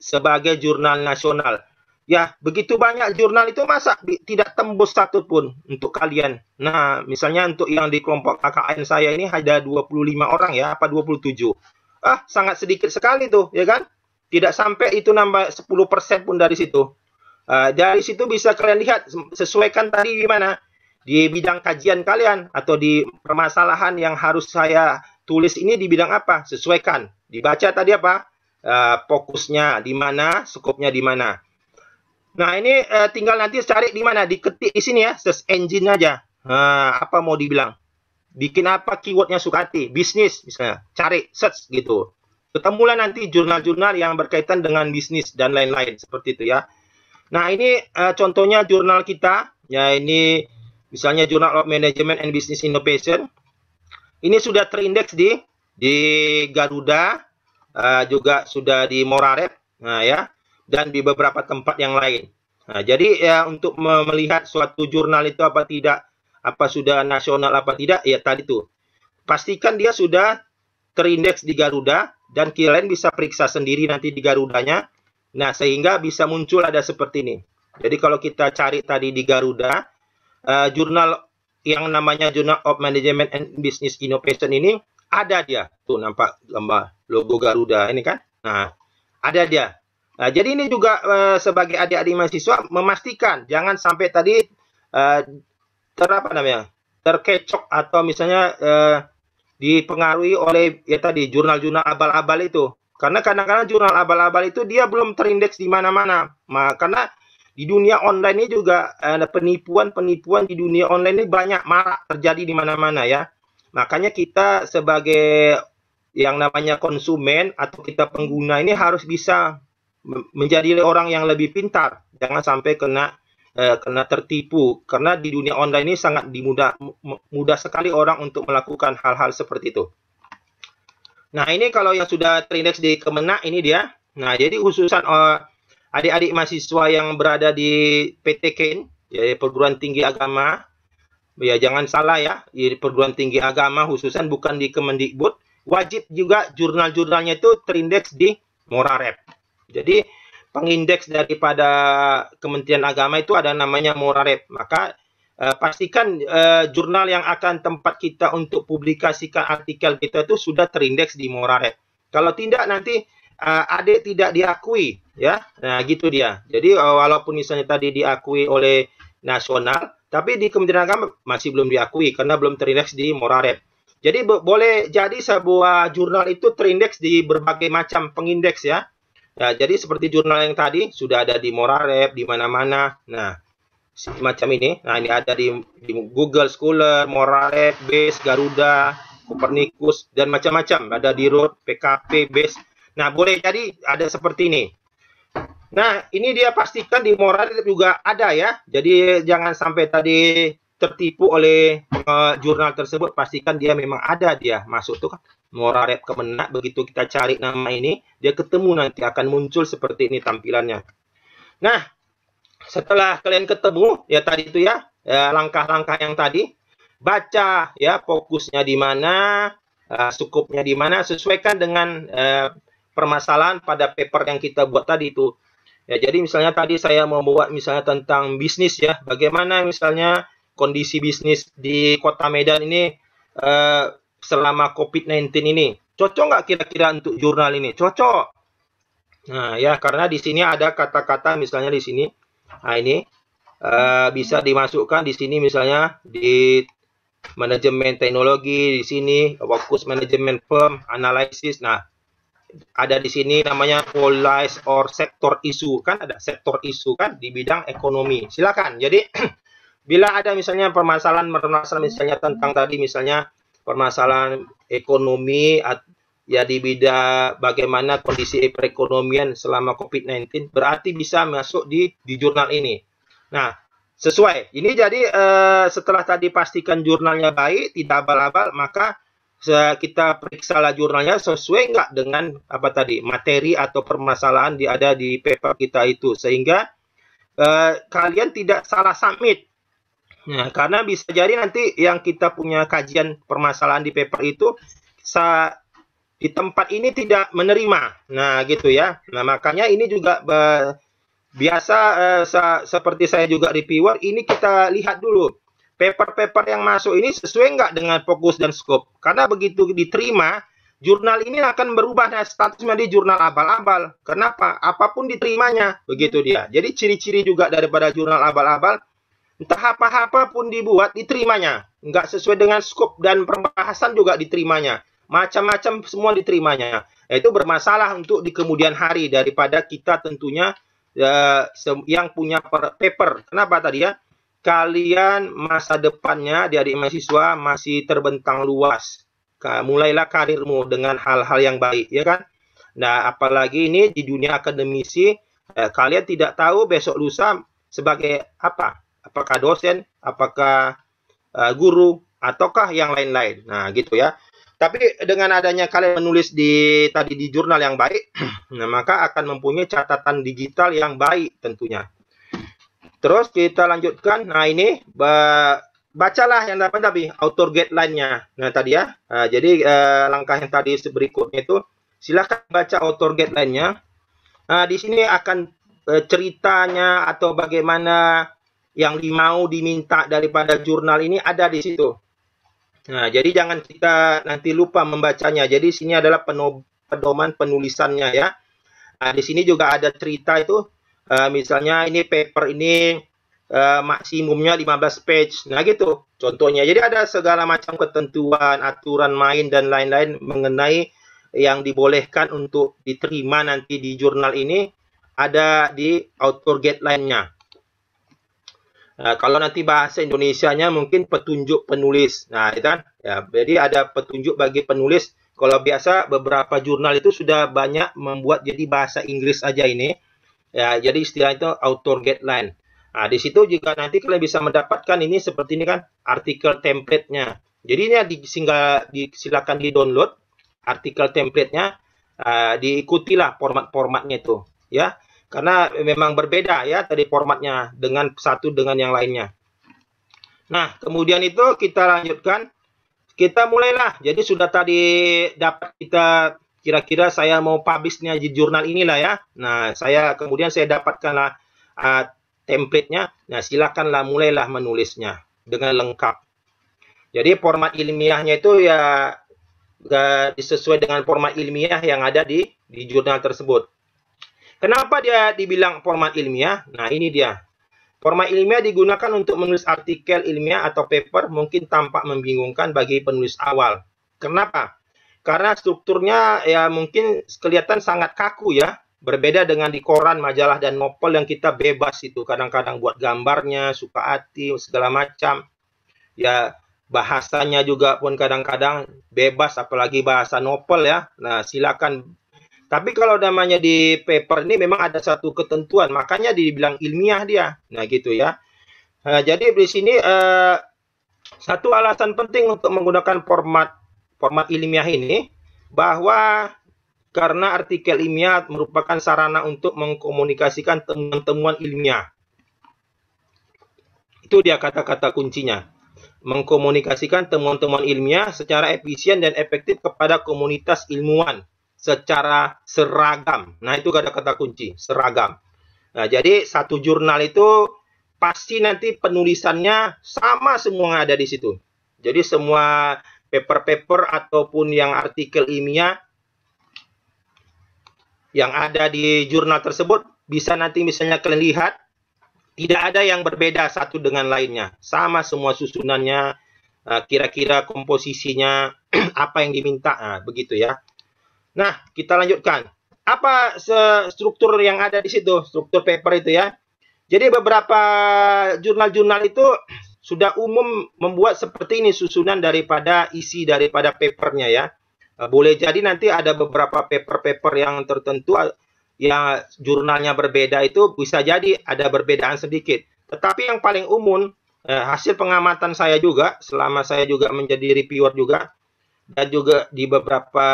sebagai jurnal nasional. Ya, begitu banyak jurnal itu masa tidak tembus satu pun untuk kalian. Nah, misalnya untuk yang di kelompok akn saya ini ada 25 orang ya, apa 27. Ah, sangat sedikit sekali tuh, ya kan? Tidak sampai itu nambah 10% pun dari situ. Uh, dari situ bisa kalian lihat, sesuaikan tadi gimana? Di bidang kajian kalian, atau di permasalahan yang harus saya tulis ini di bidang apa? Sesuaikan. Dibaca tadi apa? Uh, fokusnya di mana, skopnya di mana. Nah, ini uh, tinggal nanti cari di mana, diketik di sini ya, search engine aja. Nah, apa mau dibilang? Bikin apa keywordnya Sukati? Bisnis misalnya. Cari search gitu. Ketemulah nanti jurnal-jurnal yang berkaitan dengan bisnis dan lain-lain seperti itu ya. Nah, ini uh, contohnya jurnal kita. Ya, ini misalnya jurnal of Management and Business Innovation. Ini sudah terindeks di di Garuda, uh, juga sudah di Morarep. Nah, ya dan di beberapa tempat yang lain. Nah, jadi ya untuk melihat suatu jurnal itu apa tidak, apa sudah nasional apa tidak, ya tadi tuh. Pastikan dia sudah terindeks di Garuda dan kalian bisa periksa sendiri nanti di Garudanya. Nah, sehingga bisa muncul ada seperti ini. Jadi kalau kita cari tadi di Garuda, uh, jurnal yang namanya Journal of Management and Business Innovation ini ada dia. Tuh nampak gambar logo Garuda ini kan. Nah, ada dia. Nah, jadi ini juga uh, sebagai adik-adik mahasiswa memastikan jangan sampai tadi uh, ter apa namanya terkecoh atau misalnya uh, dipengaruhi oleh ya tadi jurnal-jurnal abal-abal itu. Karena kadang-kadang jurnal abal-abal itu dia belum terindeks di mana-mana. Nah, karena di dunia online ini juga penipuan-penipuan di dunia online ini banyak marak terjadi di mana-mana ya. Makanya kita sebagai yang namanya konsumen atau kita pengguna ini harus bisa menjadi orang yang lebih pintar jangan sampai kena uh, kena tertipu karena di dunia online ini sangat dimudah mudah sekali orang untuk melakukan hal-hal seperti itu nah ini kalau yang sudah terindeks di Kemenak ini dia nah jadi khususan eh, adik-adik uh, mahasiswa yang berada di PT Ken ya perguruan tinggi agama ya jangan salah ya di perguruan tinggi agama khususan bukan di Kemendikbud wajib juga jurnal-jurnalnya itu terindeks di Morarep jadi pengindeks daripada Kementerian Agama itu ada namanya Morarep. Maka eh, pastikan eh, jurnal yang akan tempat kita untuk publikasikan artikel kita itu sudah terindeks di Morarep. Kalau tidak nanti eh, adik tidak diakui ya nah gitu dia jadi eh, walaupun misalnya tadi diakui oleh nasional tapi di Kementerian Agama masih belum diakui karena belum terindeks di Morarep jadi boleh jadi sebuah jurnal itu terindeks di berbagai macam pengindeks ya Ya, jadi seperti jurnal yang tadi sudah ada di Morarep di mana-mana. Nah, semacam ini. Nah, ini ada di, di Google Scholar, Morarep, Base, Garuda, Copernicus dan macam-macam. Ada di Road, PKP, Base. Nah, boleh jadi ada seperti ini. Nah, ini dia pastikan di Morarep juga ada ya. Jadi jangan sampai tadi tertipu oleh uh, jurnal tersebut pastikan dia memang ada dia masuk tuh kan Morarep Kemenak begitu kita cari nama ini dia ketemu nanti akan muncul seperti ini tampilannya nah setelah kalian ketemu ya tadi itu ya, ya langkah-langkah ya, yang tadi baca ya fokusnya di mana uh, eh, cukupnya di mana sesuaikan dengan uh, permasalahan pada paper yang kita buat tadi itu ya jadi misalnya tadi saya membuat misalnya tentang bisnis ya bagaimana misalnya kondisi bisnis di Kota Medan ini uh, selama COVID-19 ini. Cocok nggak kira-kira untuk jurnal ini? Cocok. Nah ya karena di sini ada kata-kata misalnya di sini, nah ini uh, bisa dimasukkan di sini misalnya di manajemen teknologi di sini, fokus manajemen firm, analisis. Nah ada di sini namanya polis or sektor isu kan ada sektor isu kan di bidang ekonomi silakan jadi bila ada misalnya permasalahan permasalahan misalnya tentang tadi misalnya permasalahan ekonomi ya di bidang bagaimana kondisi perekonomian selama COVID-19 berarti bisa masuk di di jurnal ini. Nah, sesuai. Ini jadi eh, setelah tadi pastikan jurnalnya baik, tidak abal-abal, maka kita periksalah jurnalnya sesuai nggak dengan apa tadi materi atau permasalahan di ada di paper kita itu sehingga eh, kalian tidak salah submit Nah, karena bisa jadi nanti yang kita punya kajian permasalahan di paper itu sa di tempat ini tidak menerima. Nah, gitu ya. Nah, makanya ini juga biasa eh, sa seperti saya juga reviewer, ini kita lihat dulu paper-paper yang masuk ini sesuai nggak dengan fokus dan scope. Karena begitu diterima, jurnal ini akan berubah nah, statusnya di jurnal abal-abal. Kenapa? Apapun diterimanya, begitu dia. Jadi ciri-ciri juga daripada jurnal abal-abal Entah apa-apa pun dibuat, diterimanya. Nggak sesuai dengan skop dan perbahasan juga diterimanya. Macam-macam semua diterimanya. Nah, itu bermasalah untuk di kemudian hari daripada kita tentunya uh, yang punya paper. Kenapa tadi ya? Kalian masa depannya dari mahasiswa masih terbentang luas. Mulailah karirmu dengan hal-hal yang baik, ya kan? Nah, apalagi ini di dunia akademisi, eh, kalian tidak tahu besok lusa sebagai apa apakah dosen, apakah uh, guru, ataukah yang lain-lain. Nah, gitu ya. Tapi dengan adanya kalian menulis di tadi di jurnal yang baik, nah, maka akan mempunyai catatan digital yang baik tentunya. Terus kita lanjutkan. Nah, ini bacalah yang dapat tadi author guideline-nya. Nah, tadi ya. Uh, jadi uh, langkah yang tadi berikutnya itu silahkan baca author guideline-nya. Nah, di sini akan eh, ceritanya atau bagaimana yang mau diminta daripada jurnal ini ada di situ. Nah, jadi jangan kita nanti lupa membacanya. Jadi sini adalah pedoman penulisannya ya. Nah, di sini juga ada cerita itu uh, misalnya ini paper ini uh, maksimumnya 15 page. Nah, gitu contohnya. Jadi ada segala macam ketentuan, aturan main dan lain-lain mengenai yang dibolehkan untuk diterima nanti di jurnal ini ada di author guideline-nya. Nah, kalau nanti bahasa Indonesia-nya mungkin petunjuk penulis. Nah, itu ya kan. Ya, jadi ada petunjuk bagi penulis. Kalau biasa beberapa jurnal itu sudah banyak membuat jadi bahasa Inggris aja ini. Ya, jadi istilah itu author guideline. Nah, di situ juga nanti kalian bisa mendapatkan ini seperti ini kan artikel template-nya. Jadi ini disinggal disilakan di-download artikel template-nya uh, diikutilah format-formatnya itu ya karena memang berbeda ya tadi formatnya dengan satu dengan yang lainnya. Nah, kemudian itu kita lanjutkan. Kita mulailah. Jadi sudah tadi dapat kita kira-kira saya mau publishnya di jurnal inilah ya. Nah, saya kemudian saya dapatkanlah uh, template-nya. Nah, silakanlah mulailah menulisnya dengan lengkap. Jadi format ilmiahnya itu ya disesuai dengan format ilmiah yang ada di di jurnal tersebut. Kenapa dia dibilang format ilmiah? Nah, ini dia. Format ilmiah digunakan untuk menulis artikel ilmiah atau paper mungkin tampak membingungkan bagi penulis awal. Kenapa? Karena strukturnya ya mungkin kelihatan sangat kaku ya. Berbeda dengan di koran, majalah, dan novel yang kita bebas itu. Kadang-kadang buat gambarnya, suka hati, segala macam. Ya, bahasanya juga pun kadang-kadang bebas, apalagi bahasa novel ya. Nah, silakan tapi kalau namanya di paper ini memang ada satu ketentuan, makanya dibilang ilmiah dia. Nah, gitu ya. Nah, jadi di sini eh, satu alasan penting untuk menggunakan format format ilmiah ini bahwa karena artikel ilmiah merupakan sarana untuk mengkomunikasikan temuan-temuan ilmiah. Itu dia kata-kata kuncinya. Mengkomunikasikan temuan-temuan ilmiah secara efisien dan efektif kepada komunitas ilmuwan secara seragam. Nah, itu ada kata kunci, seragam. Nah, jadi satu jurnal itu pasti nanti penulisannya sama semua yang ada di situ. Jadi semua paper-paper ataupun yang artikel ilmiah yang ada di jurnal tersebut bisa nanti misalnya kalian lihat tidak ada yang berbeda satu dengan lainnya. Sama semua susunannya, eh, kira-kira komposisinya, apa yang diminta, nah, begitu ya. Nah, kita lanjutkan. Apa struktur yang ada di situ, struktur paper itu ya. Jadi beberapa jurnal-jurnal itu sudah umum membuat seperti ini susunan daripada isi daripada papernya ya. Eh, boleh jadi nanti ada beberapa paper-paper yang tertentu eh, yang jurnalnya berbeda itu bisa jadi ada perbedaan sedikit. Tetapi yang paling umum eh, hasil pengamatan saya juga selama saya juga menjadi reviewer juga dan juga di beberapa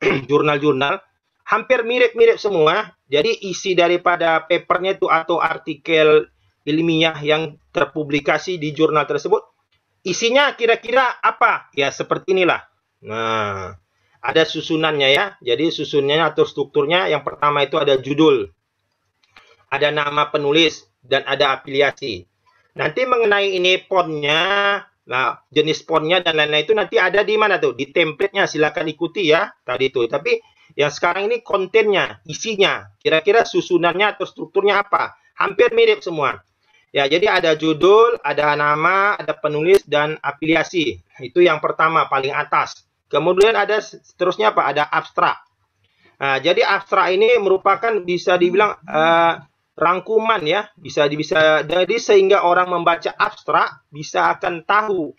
jurnal-jurnal hampir mirip-mirip semua. Jadi isi daripada papernya itu atau artikel ilmiah yang terpublikasi di jurnal tersebut isinya kira-kira apa? Ya seperti inilah. Nah, ada susunannya ya. Jadi susunannya atau strukturnya yang pertama itu ada judul. Ada nama penulis dan ada afiliasi. Nanti mengenai ini fontnya, Nah, jenis fontnya dan lain-lain itu nanti ada di mana tuh? Di templatenya nya silakan ikuti ya tadi itu. Tapi yang sekarang ini kontennya, isinya, kira-kira susunannya atau strukturnya apa? Hampir mirip semua. Ya, jadi ada judul, ada nama, ada penulis dan afiliasi. Itu yang pertama paling atas. Kemudian ada seterusnya apa? Ada abstrak. Nah, jadi abstrak ini merupakan bisa dibilang uh, rangkuman ya bisa bisa jadi sehingga orang membaca abstrak bisa akan tahu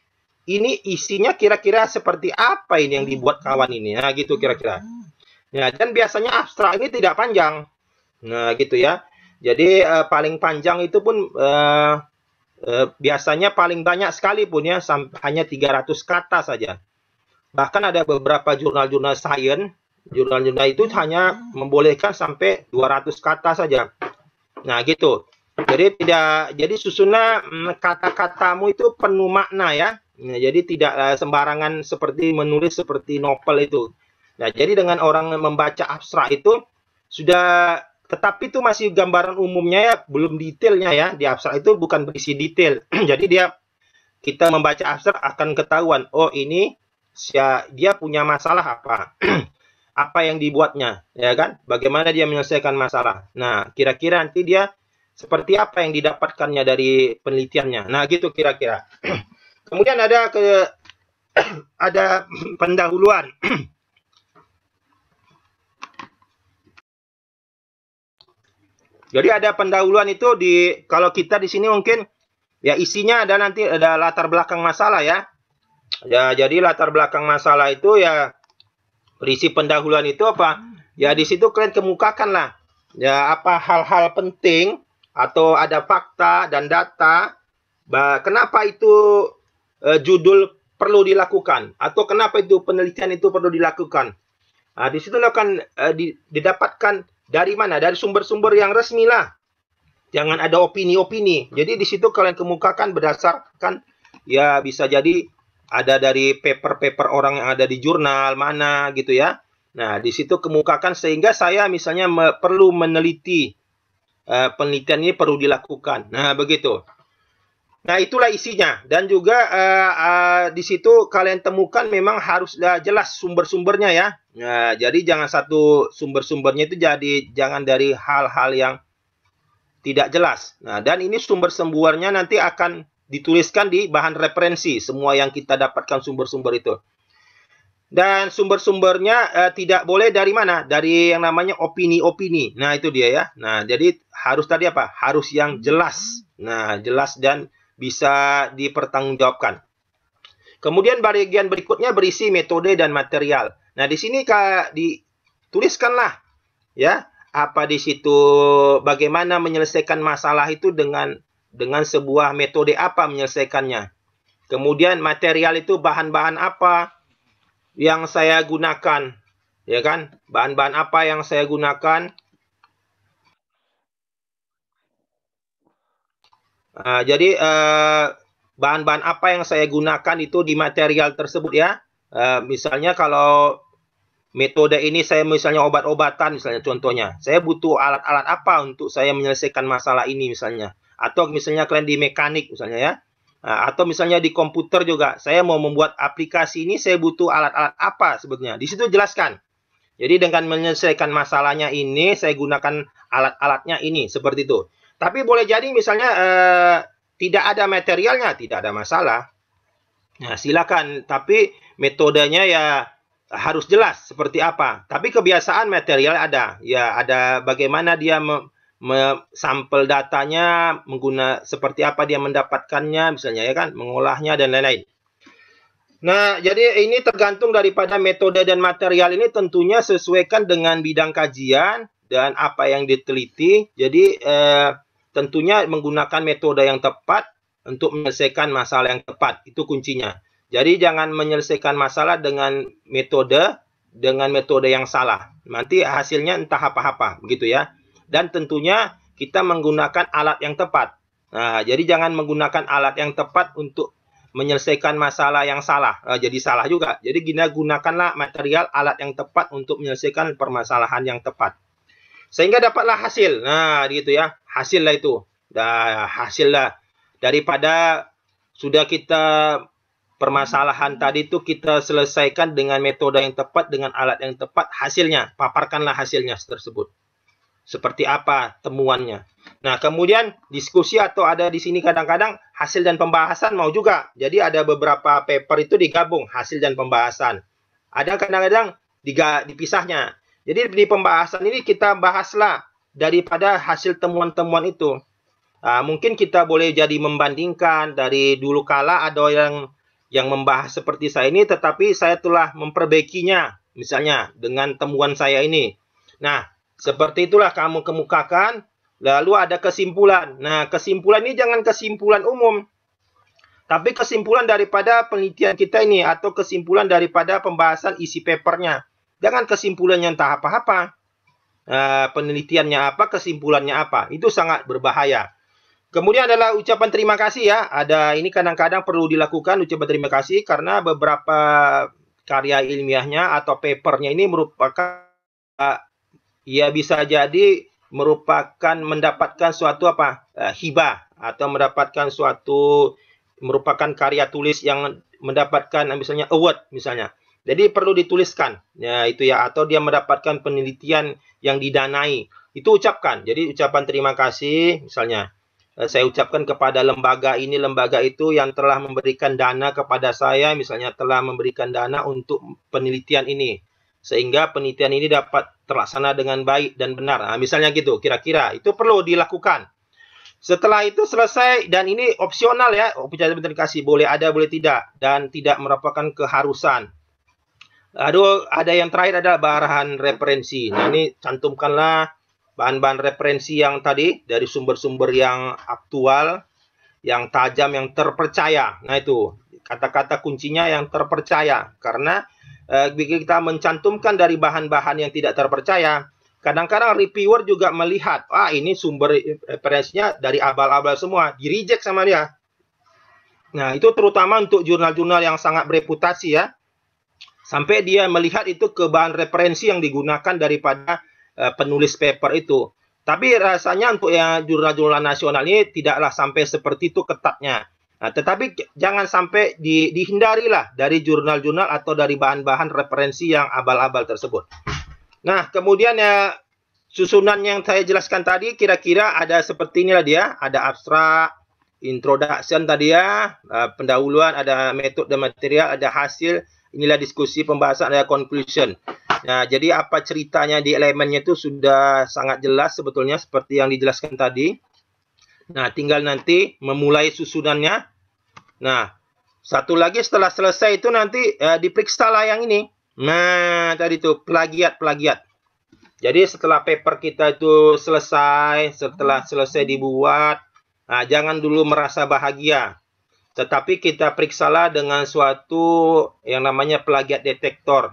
ini isinya kira-kira seperti apa ini yang dibuat kawan ini nah gitu kira-kira ya dan biasanya abstrak ini tidak panjang nah gitu ya jadi uh, paling panjang itu pun uh, uh, biasanya paling banyak sekalipun ya hanya 300 kata saja bahkan ada beberapa jurnal-jurnal sains jurnal-jurnal itu hanya membolehkan sampai 200 kata saja Nah, gitu. Jadi tidak jadi susunan mm, kata-katamu itu penuh makna ya. Nah, jadi tidak eh, sembarangan seperti menulis seperti novel itu. Nah, jadi dengan orang membaca abstrak itu sudah tetapi itu masih gambaran umumnya ya, belum detailnya ya. Di abstrak itu bukan berisi detail. jadi dia kita membaca abstrak akan ketahuan oh ini dia punya masalah apa. apa yang dibuatnya, ya kan? Bagaimana dia menyelesaikan masalah. Nah, kira-kira nanti dia seperti apa yang didapatkannya dari penelitiannya. Nah, gitu kira-kira. Kemudian ada ke ada pendahuluan. Jadi ada pendahuluan itu di kalau kita di sini mungkin ya isinya ada nanti ada latar belakang masalah ya. Ya jadi latar belakang masalah itu ya Berisi pendahuluan itu apa? Ya di situ kalian kemukakanlah ya apa hal-hal penting atau ada fakta dan data kenapa itu eh, judul perlu dilakukan atau kenapa itu penelitian itu perlu dilakukan. Nah, di situ akan eh, didapatkan dari mana? Dari sumber-sumber yang resmi lah. Jangan ada opini-opini. Jadi di situ kalian kemukakan berdasarkan ya bisa jadi ada dari paper-paper orang yang ada di jurnal mana gitu ya. Nah, di situ kemukakan sehingga saya misalnya me perlu meneliti uh, penelitian ini perlu dilakukan. Nah, begitu. Nah, itulah isinya dan juga uh, uh, di situ kalian temukan memang harus uh, jelas sumber-sumbernya ya. Nah, jadi jangan satu sumber-sumbernya itu jadi jangan dari hal-hal yang tidak jelas. Nah, dan ini sumber-sumbernya nanti akan dituliskan di bahan referensi semua yang kita dapatkan sumber-sumber itu. Dan sumber-sumbernya eh, tidak boleh dari mana? Dari yang namanya opini-opini. Nah, itu dia ya. Nah, jadi harus tadi apa? Harus yang jelas. Nah, jelas dan bisa dipertanggungjawabkan. Kemudian bagian berikutnya berisi metode dan material. Nah, di sini Kak dituliskanlah ya apa di situ bagaimana menyelesaikan masalah itu dengan dengan sebuah metode apa menyelesaikannya. Kemudian material itu bahan-bahan apa yang saya gunakan, ya kan? Bahan-bahan apa yang saya gunakan? Nah, jadi eh, bahan-bahan eh, apa yang saya gunakan itu di material tersebut ya. Eh, misalnya kalau metode ini saya misalnya obat-obatan misalnya contohnya, saya butuh alat-alat apa untuk saya menyelesaikan masalah ini misalnya atau misalnya kalian di mekanik misalnya ya Nah, atau misalnya di komputer juga, saya mau membuat aplikasi ini, saya butuh alat-alat apa sebetulnya. Di situ jelaskan. Jadi dengan menyelesaikan masalahnya ini, saya gunakan alat-alatnya ini, seperti itu. Tapi boleh jadi misalnya eh, tidak ada materialnya, tidak ada masalah. Nah, silakan. Tapi metodenya ya harus jelas seperti apa. Tapi kebiasaan material ada. Ya, ada bagaimana dia sampel datanya mengguna seperti apa dia mendapatkannya misalnya ya kan mengolahnya dan lain-lain. Nah, jadi ini tergantung daripada metode dan material ini tentunya sesuaikan dengan bidang kajian dan apa yang diteliti. Jadi eh, tentunya menggunakan metode yang tepat untuk menyelesaikan masalah yang tepat itu kuncinya. Jadi jangan menyelesaikan masalah dengan metode dengan metode yang salah. Nanti hasilnya entah apa-apa begitu ya dan tentunya kita menggunakan alat yang tepat. Nah, jadi jangan menggunakan alat yang tepat untuk menyelesaikan masalah yang salah. Nah, jadi salah juga. Jadi kita gunakanlah material alat yang tepat untuk menyelesaikan permasalahan yang tepat. Sehingga dapatlah hasil. Nah, gitu ya. Hasillah itu. Nah, hasillah daripada sudah kita permasalahan tadi itu kita selesaikan dengan metode yang tepat, dengan alat yang tepat, hasilnya, paparkanlah hasilnya tersebut seperti apa temuannya. Nah, kemudian diskusi atau ada di sini kadang-kadang hasil dan pembahasan mau juga. Jadi ada beberapa paper itu digabung hasil dan pembahasan. Ada kadang-kadang dipisahnya. Jadi di pembahasan ini kita bahaslah daripada hasil temuan-temuan itu. Nah, mungkin kita boleh jadi membandingkan dari dulu kala ada yang yang membahas seperti saya ini, tetapi saya telah memperbaikinya, misalnya dengan temuan saya ini. Nah, seperti itulah kamu kemukakan, lalu ada kesimpulan. Nah, kesimpulan ini jangan kesimpulan umum. Tapi kesimpulan daripada penelitian kita ini atau kesimpulan daripada pembahasan isi papernya. Jangan kesimpulan yang tak apa-apa. Eh, penelitiannya apa, kesimpulannya apa. Itu sangat berbahaya. Kemudian adalah ucapan terima kasih ya. Ada ini kadang-kadang perlu dilakukan ucapan terima kasih karena beberapa karya ilmiahnya atau papernya ini merupakan eh, ia bisa jadi merupakan mendapatkan suatu apa eh, hibah atau mendapatkan suatu merupakan karya tulis yang mendapatkan misalnya award misalnya jadi perlu dituliskan ya itu ya atau dia mendapatkan penelitian yang didanai itu ucapkan jadi ucapan terima kasih misalnya eh, saya ucapkan kepada lembaga ini lembaga itu yang telah memberikan dana kepada saya misalnya telah memberikan dana untuk penelitian ini sehingga penelitian ini dapat terlaksana dengan baik dan benar. Nah, misalnya gitu, kira-kira itu perlu dilakukan. Setelah itu selesai dan ini opsional ya, upacara kasih boleh ada boleh tidak dan tidak merupakan keharusan. Aduh, ada yang terakhir adalah bahan referensi. Nah, ini cantumkanlah bahan-bahan referensi yang tadi dari sumber-sumber yang aktual, yang tajam, yang terpercaya. Nah, itu kata-kata kuncinya yang terpercaya karena eh, kita mencantumkan dari bahan-bahan yang tidak terpercaya, kadang-kadang reviewer juga melihat, ah ini sumber eh, referensinya dari abal-abal semua, di reject sama dia. Nah, itu terutama untuk jurnal-jurnal yang sangat bereputasi ya. Sampai dia melihat itu ke bahan referensi yang digunakan daripada eh, penulis paper itu. Tapi rasanya untuk yang jurnal-jurnal nasional ini tidaklah sampai seperti itu ketatnya. Nah, tetapi jangan sampai di, dihindarilah dari jurnal-jurnal atau dari bahan-bahan referensi yang abal-abal tersebut. Nah, kemudian ya susunan yang saya jelaskan tadi kira-kira ada seperti inilah dia, ada abstrak, introduction tadi ya, nah, pendahuluan, ada metode dan material, ada hasil, inilah diskusi pembahasan, ada conclusion. Nah, jadi apa ceritanya di elemennya itu sudah sangat jelas sebetulnya seperti yang dijelaskan tadi. Nah, tinggal nanti memulai susunannya. Nah, satu lagi setelah selesai itu nanti eh, diperiksa lah yang ini. Nah, tadi itu plagiat-plagiat. Jadi setelah paper kita itu selesai, setelah selesai dibuat, nah, jangan dulu merasa bahagia. Tetapi kita periksalah dengan suatu yang namanya plagiat detektor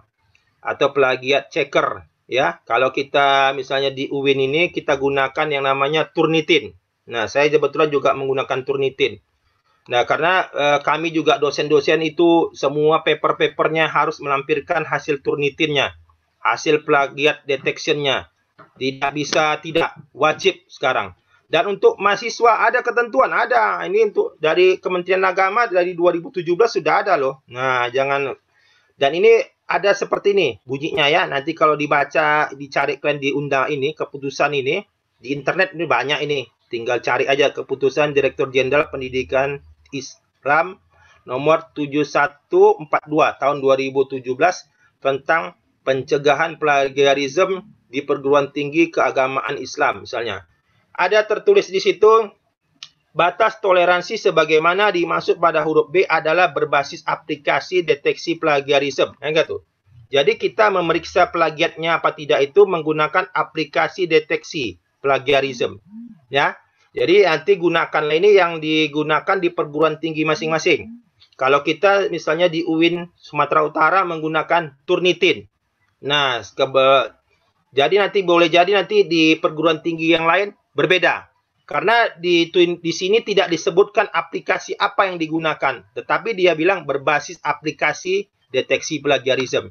atau plagiat checker. Ya, kalau kita misalnya di UIN ini kita gunakan yang namanya Turnitin. Nah, saya kebetulan juga menggunakan Turnitin. Nah, karena e, kami juga dosen-dosen itu semua paper-papernya harus melampirkan hasil turnitinnya, hasil plagiat detectionnya. Tidak bisa tidak wajib sekarang. Dan untuk mahasiswa ada ketentuan, ada. Ini untuk dari Kementerian Agama dari 2017 sudah ada loh. Nah, jangan dan ini ada seperti ini bunyinya ya. Nanti kalau dibaca dicari kalian di undang ini keputusan ini di internet ini banyak ini Tinggal cari aja keputusan Direktur Jenderal Pendidikan Islam nomor 7142 tahun 2017 tentang pencegahan plagiarisme di perguruan tinggi keagamaan Islam misalnya. Ada tertulis di situ batas toleransi sebagaimana dimaksud pada huruf B adalah berbasis aplikasi deteksi plagiarisme. enggak nah, tuh? Jadi kita memeriksa plagiatnya apa tidak itu menggunakan aplikasi deteksi plagiarisme ya. Jadi nanti gunakan ini yang digunakan di perguruan tinggi masing-masing. Hmm. Kalau kita misalnya di UIN Sumatera Utara menggunakan Turnitin. Nah, kebe jadi nanti boleh jadi nanti di perguruan tinggi yang lain berbeda. Karena di di sini tidak disebutkan aplikasi apa yang digunakan, tetapi dia bilang berbasis aplikasi deteksi plagiarisme.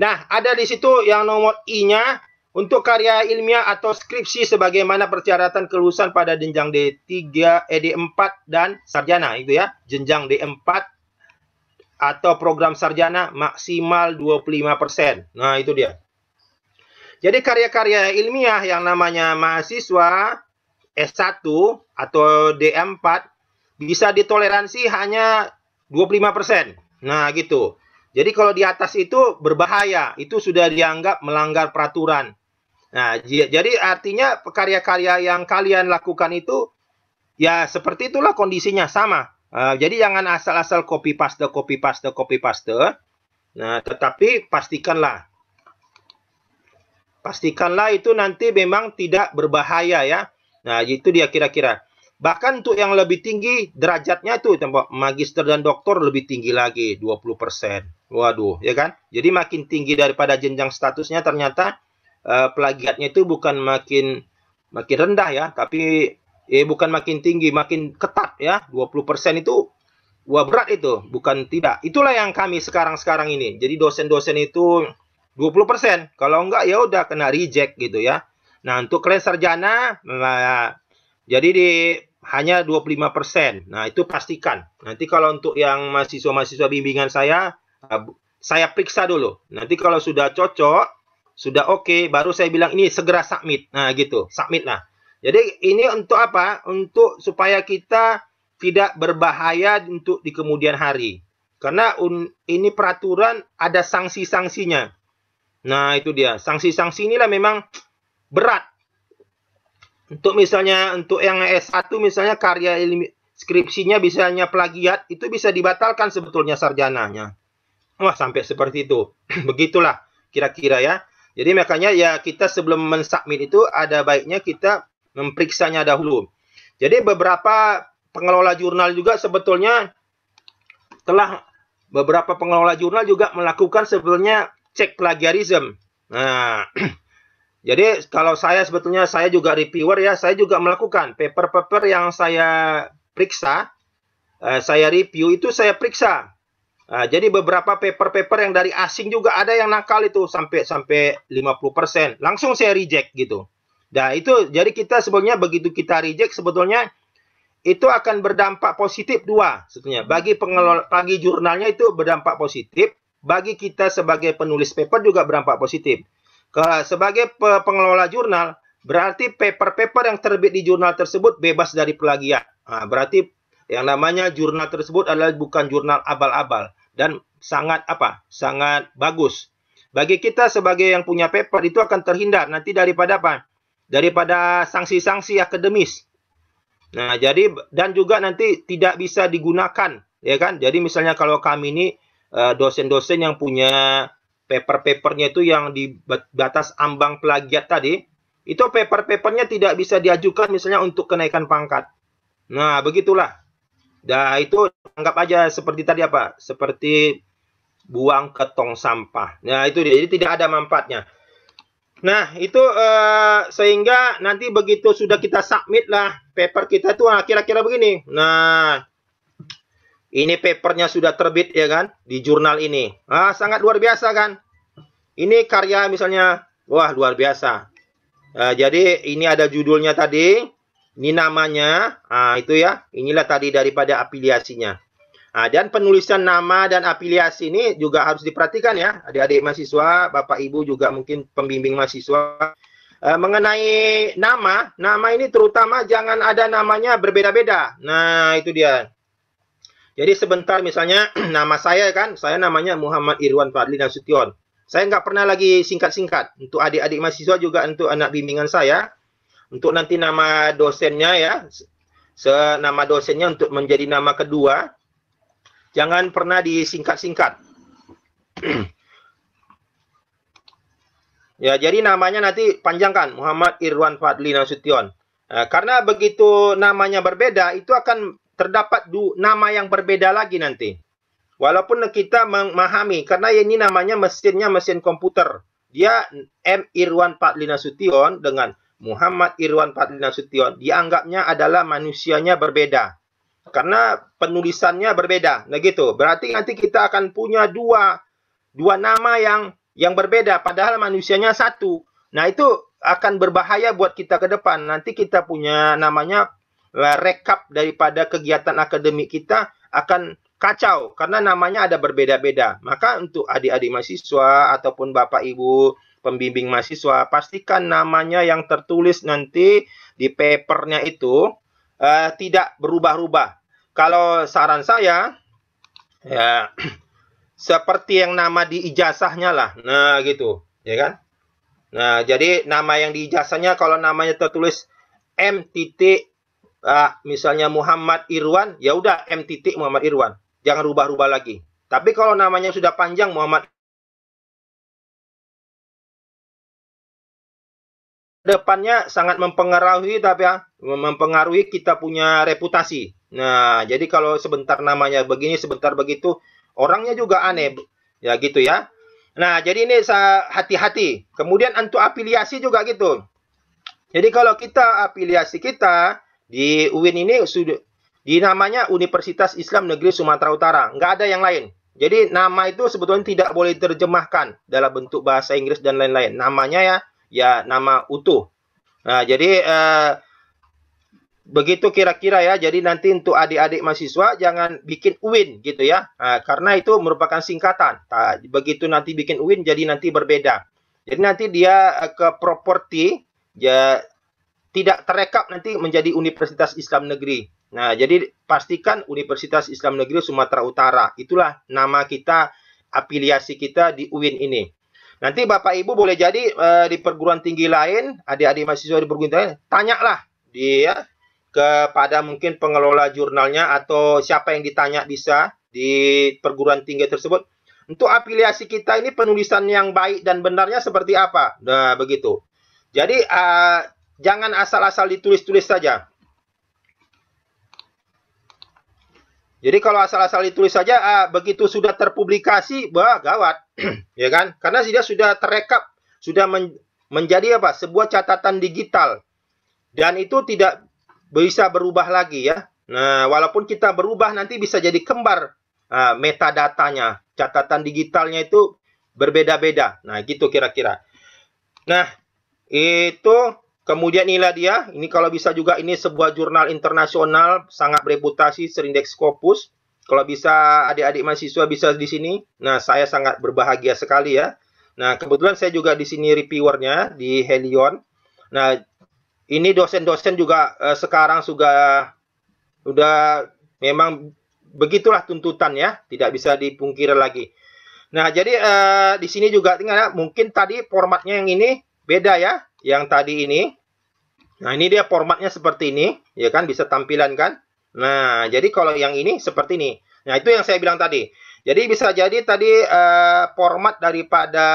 Nah, ada di situ yang nomor I-nya untuk karya ilmiah atau skripsi sebagaimana persyaratan kelulusan pada jenjang D3, eh, D4 dan sarjana itu ya. Jenjang D4 atau program sarjana maksimal 25%. Nah, itu dia. Jadi karya-karya ilmiah yang namanya mahasiswa S1 atau D4 bisa ditoleransi hanya 25%. Nah, gitu. Jadi kalau di atas itu berbahaya, itu sudah dianggap melanggar peraturan Nah, jadi artinya karya-karya yang kalian lakukan itu ya seperti itulah kondisinya sama. Uh, jadi jangan asal-asal copy paste, copy paste, copy paste. Nah, tetapi pastikanlah pastikanlah itu nanti memang tidak berbahaya ya. Nah, itu dia kira-kira. Bahkan untuk yang lebih tinggi derajatnya itu magister dan doktor lebih tinggi lagi 20%. Waduh, ya kan? Jadi makin tinggi daripada jenjang statusnya ternyata uh, plagiatnya itu bukan makin makin rendah ya, tapi eh bukan makin tinggi, makin ketat ya. 20% itu wah berat itu, bukan tidak. Itulah yang kami sekarang-sekarang ini. Jadi dosen-dosen itu 20%. Kalau enggak ya udah kena reject gitu ya. Nah, untuk kalian sarjana nah, jadi di hanya 25%. Nah, itu pastikan. Nanti kalau untuk yang mahasiswa-mahasiswa bimbingan saya, saya periksa dulu. Nanti kalau sudah cocok, sudah oke, okay, baru saya bilang ini segera submit. Nah, gitu, submit lah. Jadi ini untuk apa? Untuk supaya kita tidak berbahaya untuk di kemudian hari. Karena un, ini peraturan ada sanksi-sanksinya. Nah, itu dia. Sanksi-sanksi inilah memang berat. Untuk misalnya untuk yang S1 misalnya karya ilmi, skripsinya misalnya plagiat itu bisa dibatalkan sebetulnya sarjananya. Wah, sampai seperti itu. Begitulah kira-kira ya. Jadi makanya ya kita sebelum mensubmit itu ada baiknya kita memeriksanya dahulu. Jadi beberapa pengelola jurnal juga sebetulnya telah beberapa pengelola jurnal juga melakukan sebetulnya cek plagiarisme. Nah, jadi kalau saya sebetulnya saya juga reviewer ya, saya juga melakukan paper-paper yang saya periksa, eh, saya review itu saya periksa Nah, jadi beberapa paper-paper yang dari asing juga ada yang nakal itu sampai sampai 50%. Langsung saya reject gitu. Nah, itu jadi kita sebenarnya begitu kita reject sebetulnya itu akan berdampak positif dua sebetulnya. Bagi pengelola bagi jurnalnya itu berdampak positif, bagi kita sebagai penulis paper juga berdampak positif. Ke, sebagai pe, pengelola jurnal berarti paper-paper yang terbit di jurnal tersebut bebas dari plagiat. Nah, berarti yang namanya jurnal tersebut adalah bukan jurnal abal-abal dan sangat apa? Sangat bagus. Bagi kita sebagai yang punya paper itu akan terhindar nanti daripada apa? Daripada sanksi-sanksi akademis. Nah, jadi dan juga nanti tidak bisa digunakan, ya kan? Jadi misalnya kalau kami ini eh, dosen-dosen yang punya paper-papernya itu yang di batas ambang plagiat tadi, itu paper-papernya tidak bisa diajukan misalnya untuk kenaikan pangkat. Nah, begitulah. Nah, itu anggap aja seperti tadi apa? Seperti buang ke tong sampah. Nah, itu dia. Jadi tidak ada manfaatnya. Nah, itu uh, sehingga nanti begitu sudah kita submit lah paper kita tuh kira-kira begini. Nah, ini papernya sudah terbit ya kan di jurnal ini. Ah, sangat luar biasa kan? Ini karya misalnya, wah luar biasa. Uh, jadi ini ada judulnya tadi, ini namanya, itu ya. Inilah tadi daripada afiliasinya. dan penulisan nama dan afiliasi ini juga harus diperhatikan ya, adik-adik mahasiswa, bapak ibu juga mungkin pembimbing mahasiswa. mengenai nama, nama ini terutama jangan ada namanya berbeda-beda. Nah, itu dia. Jadi sebentar misalnya nama saya kan, saya namanya Muhammad Irwan Fadli Nasution. Saya nggak pernah lagi singkat-singkat. Untuk adik-adik mahasiswa juga untuk anak bimbingan saya, untuk nanti nama dosennya ya nama dosennya untuk menjadi nama kedua jangan pernah disingkat-singkat ya jadi namanya nanti panjangkan Muhammad Irwan Fadli Nasution nah, karena begitu namanya berbeda itu akan terdapat nama yang berbeda lagi nanti walaupun kita memahami karena ini namanya mesinnya mesin komputer dia M Irwan Fadli Nasution dengan Muhammad Irwan Fadli Nasution dianggapnya adalah manusianya berbeda karena penulisannya berbeda nah gitu berarti nanti kita akan punya dua dua nama yang yang berbeda padahal manusianya satu nah itu akan berbahaya buat kita ke depan nanti kita punya namanya eh, rekap daripada kegiatan akademik kita akan kacau karena namanya ada berbeda-beda maka untuk adik-adik mahasiswa ataupun bapak ibu pembimbing mahasiswa, pastikan namanya yang tertulis nanti di papernya itu uh, tidak berubah-ubah. Kalau saran saya, ya seperti yang nama di ijazahnya lah, nah gitu, ya kan? Nah, jadi nama yang di ijazahnya kalau namanya tertulis M titik uh, misalnya Muhammad Irwan, ya udah M titik Muhammad Irwan. Jangan rubah-rubah lagi. Tapi kalau namanya sudah panjang Muhammad depannya sangat mempengaruhi tapi ya mempengaruhi kita punya reputasi. Nah, jadi kalau sebentar namanya begini, sebentar begitu, orangnya juga aneh. Ya gitu ya. Nah, jadi ini hati-hati. Kemudian untuk afiliasi juga gitu. Jadi kalau kita afiliasi kita di UIN ini sudah di namanya Universitas Islam Negeri Sumatera Utara, nggak ada yang lain. Jadi nama itu sebetulnya tidak boleh terjemahkan dalam bentuk bahasa Inggris dan lain-lain. Namanya ya ya nama utuh. Nah, jadi eh, begitu kira-kira ya. Jadi nanti untuk adik-adik mahasiswa jangan bikin UIN gitu ya. Nah, karena itu merupakan singkatan. Nah, begitu nanti bikin UIN jadi nanti berbeda. Jadi nanti dia eh, ke properti ya tidak terekap nanti menjadi Universitas Islam Negeri. Nah, jadi pastikan Universitas Islam Negeri Sumatera Utara. Itulah nama kita, afiliasi kita di UIN ini. Nanti Bapak Ibu boleh jadi uh, di perguruan tinggi lain, adik-adik mahasiswa di perguruan tinggi lain, tanyalah dia kepada mungkin pengelola jurnalnya atau siapa yang ditanya bisa di perguruan tinggi tersebut. Untuk afiliasi kita ini penulisan yang baik dan benarnya seperti apa? Nah, begitu. Jadi uh, jangan asal-asal ditulis-tulis saja. Jadi kalau asal-asal ditulis saja uh, begitu sudah terpublikasi, bah gawat. ya kan? Karena dia sudah terekap, sudah men menjadi apa? Sebuah catatan digital. Dan itu tidak bisa berubah lagi ya. Nah, walaupun kita berubah nanti bisa jadi kembar uh, metadatanya. Catatan digitalnya itu berbeda-beda. Nah, gitu kira-kira. Nah, itu kemudian inilah dia. Ini kalau bisa juga ini sebuah jurnal internasional sangat bereputasi, serindeks Scopus. Kalau bisa adik-adik mahasiswa bisa di sini, nah saya sangat berbahagia sekali ya. Nah kebetulan saya juga di sini reviewernya di Helion. Nah ini dosen-dosen juga eh, sekarang sudah sudah memang begitulah tuntutan ya, tidak bisa dipungkiri lagi. Nah, jadi eh, di sini juga tinggal ya, mungkin tadi formatnya yang ini beda ya, yang tadi ini. Nah, ini dia formatnya seperti ini, ya kan bisa tampilan kan? Nah, jadi kalau yang ini seperti ini. Nah, itu yang saya bilang tadi. Jadi bisa jadi tadi uh, format daripada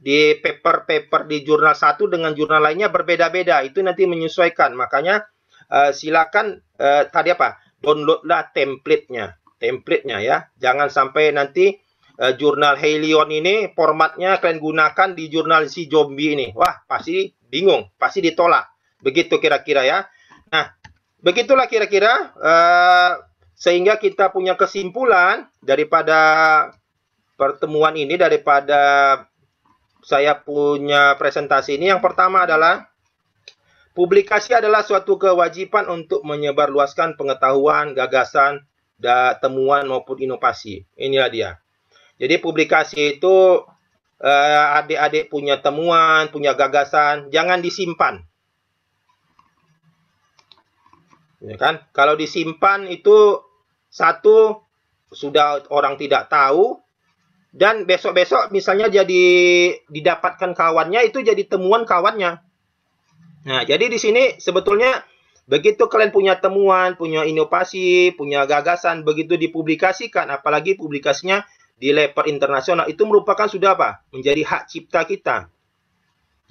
di paper-paper di jurnal satu dengan jurnal lainnya berbeda-beda. Itu nanti menyesuaikan. Makanya uh, silakan uh, tadi apa? Downloadlah template-nya. Template-nya ya. Jangan sampai nanti uh, jurnal Helion ini formatnya kalian gunakan di jurnal si zombie ini. Wah, pasti bingung, pasti ditolak. Begitu kira-kira ya. Begitulah kira-kira uh, sehingga kita punya kesimpulan daripada pertemuan ini daripada saya punya presentasi ini yang pertama adalah publikasi adalah suatu kewajiban untuk menyebarluaskan pengetahuan, gagasan, da, temuan maupun inovasi. Inilah dia. Jadi publikasi itu eh, adik-adik eh, punya temuan, punya gagasan, jangan disimpan. ya kan? Kalau disimpan itu satu sudah orang tidak tahu dan besok-besok misalnya jadi didapatkan kawannya itu jadi temuan kawannya. Nah, jadi di sini sebetulnya begitu kalian punya temuan, punya inovasi, punya gagasan, begitu dipublikasikan, apalagi publikasinya di level internasional itu merupakan sudah apa? Menjadi hak cipta kita.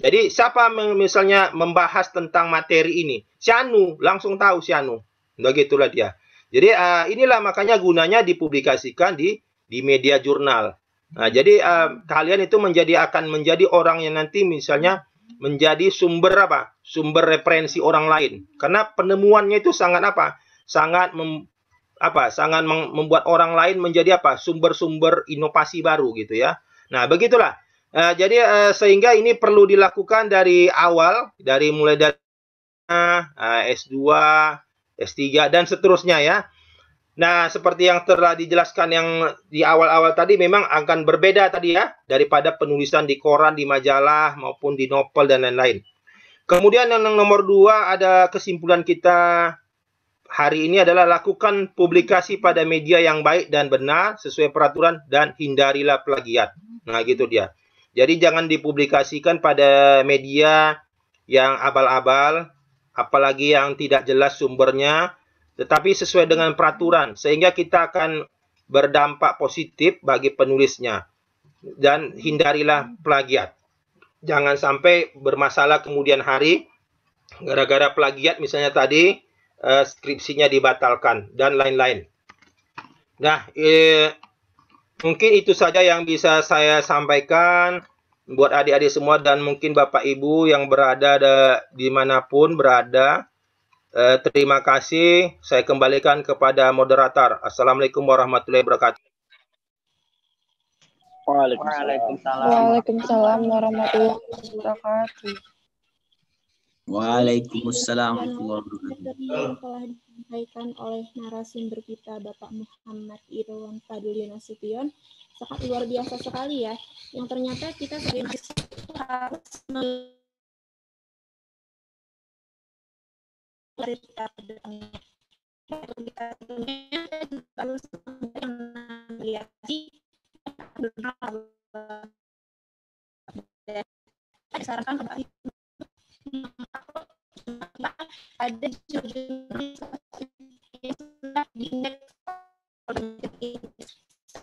Jadi siapa misalnya membahas tentang materi ini? Sianu, langsung tahu Sianu. Begitulah dia. Jadi uh, inilah makanya gunanya dipublikasikan di di media jurnal. Nah, jadi uh, kalian itu menjadi akan menjadi orang yang nanti misalnya menjadi sumber apa? Sumber referensi orang lain. Karena penemuannya itu sangat apa? Sangat mem, apa? Sangat membuat orang lain menjadi apa? Sumber-sumber inovasi baru gitu ya. Nah, begitulah. Uh, jadi uh, sehingga ini perlu dilakukan dari awal, dari mulai dari S2, eh, S3 dan seterusnya ya. Nah, seperti yang telah dijelaskan yang di awal-awal tadi memang akan berbeda tadi ya daripada penulisan di koran, di majalah maupun di novel dan lain-lain. Kemudian yang nomor dua ada kesimpulan kita hari ini adalah lakukan publikasi pada media yang baik dan benar sesuai peraturan dan hindarilah plagiat. Nah, gitu dia. Jadi jangan dipublikasikan pada media yang abal-abal apalagi yang tidak jelas sumbernya, tetapi sesuai dengan peraturan, sehingga kita akan berdampak positif bagi penulisnya. Dan hindarilah plagiat. Jangan sampai bermasalah kemudian hari, gara-gara plagiat misalnya tadi, eh, skripsinya dibatalkan, dan lain-lain. Nah, eh, mungkin itu saja yang bisa saya sampaikan buat adik-adik semua dan mungkin Bapak Ibu yang berada di dimanapun berada. Eh, terima kasih. Saya kembalikan kepada moderator. Assalamualaikum warahmatullahi wabarakatuh. Waalaikumsalam. Waalaikumsalam warahmatullahi wabarakatuh. Waalaikumsalam warahmatullahi wabarakatuh. Telah disampaikan oleh narasumber kita Bapak Muhammad Irwan Fadli Nasution sangat luar biasa sekali ya. Yang ternyata kita sebagai harus harus disarankan kepada ada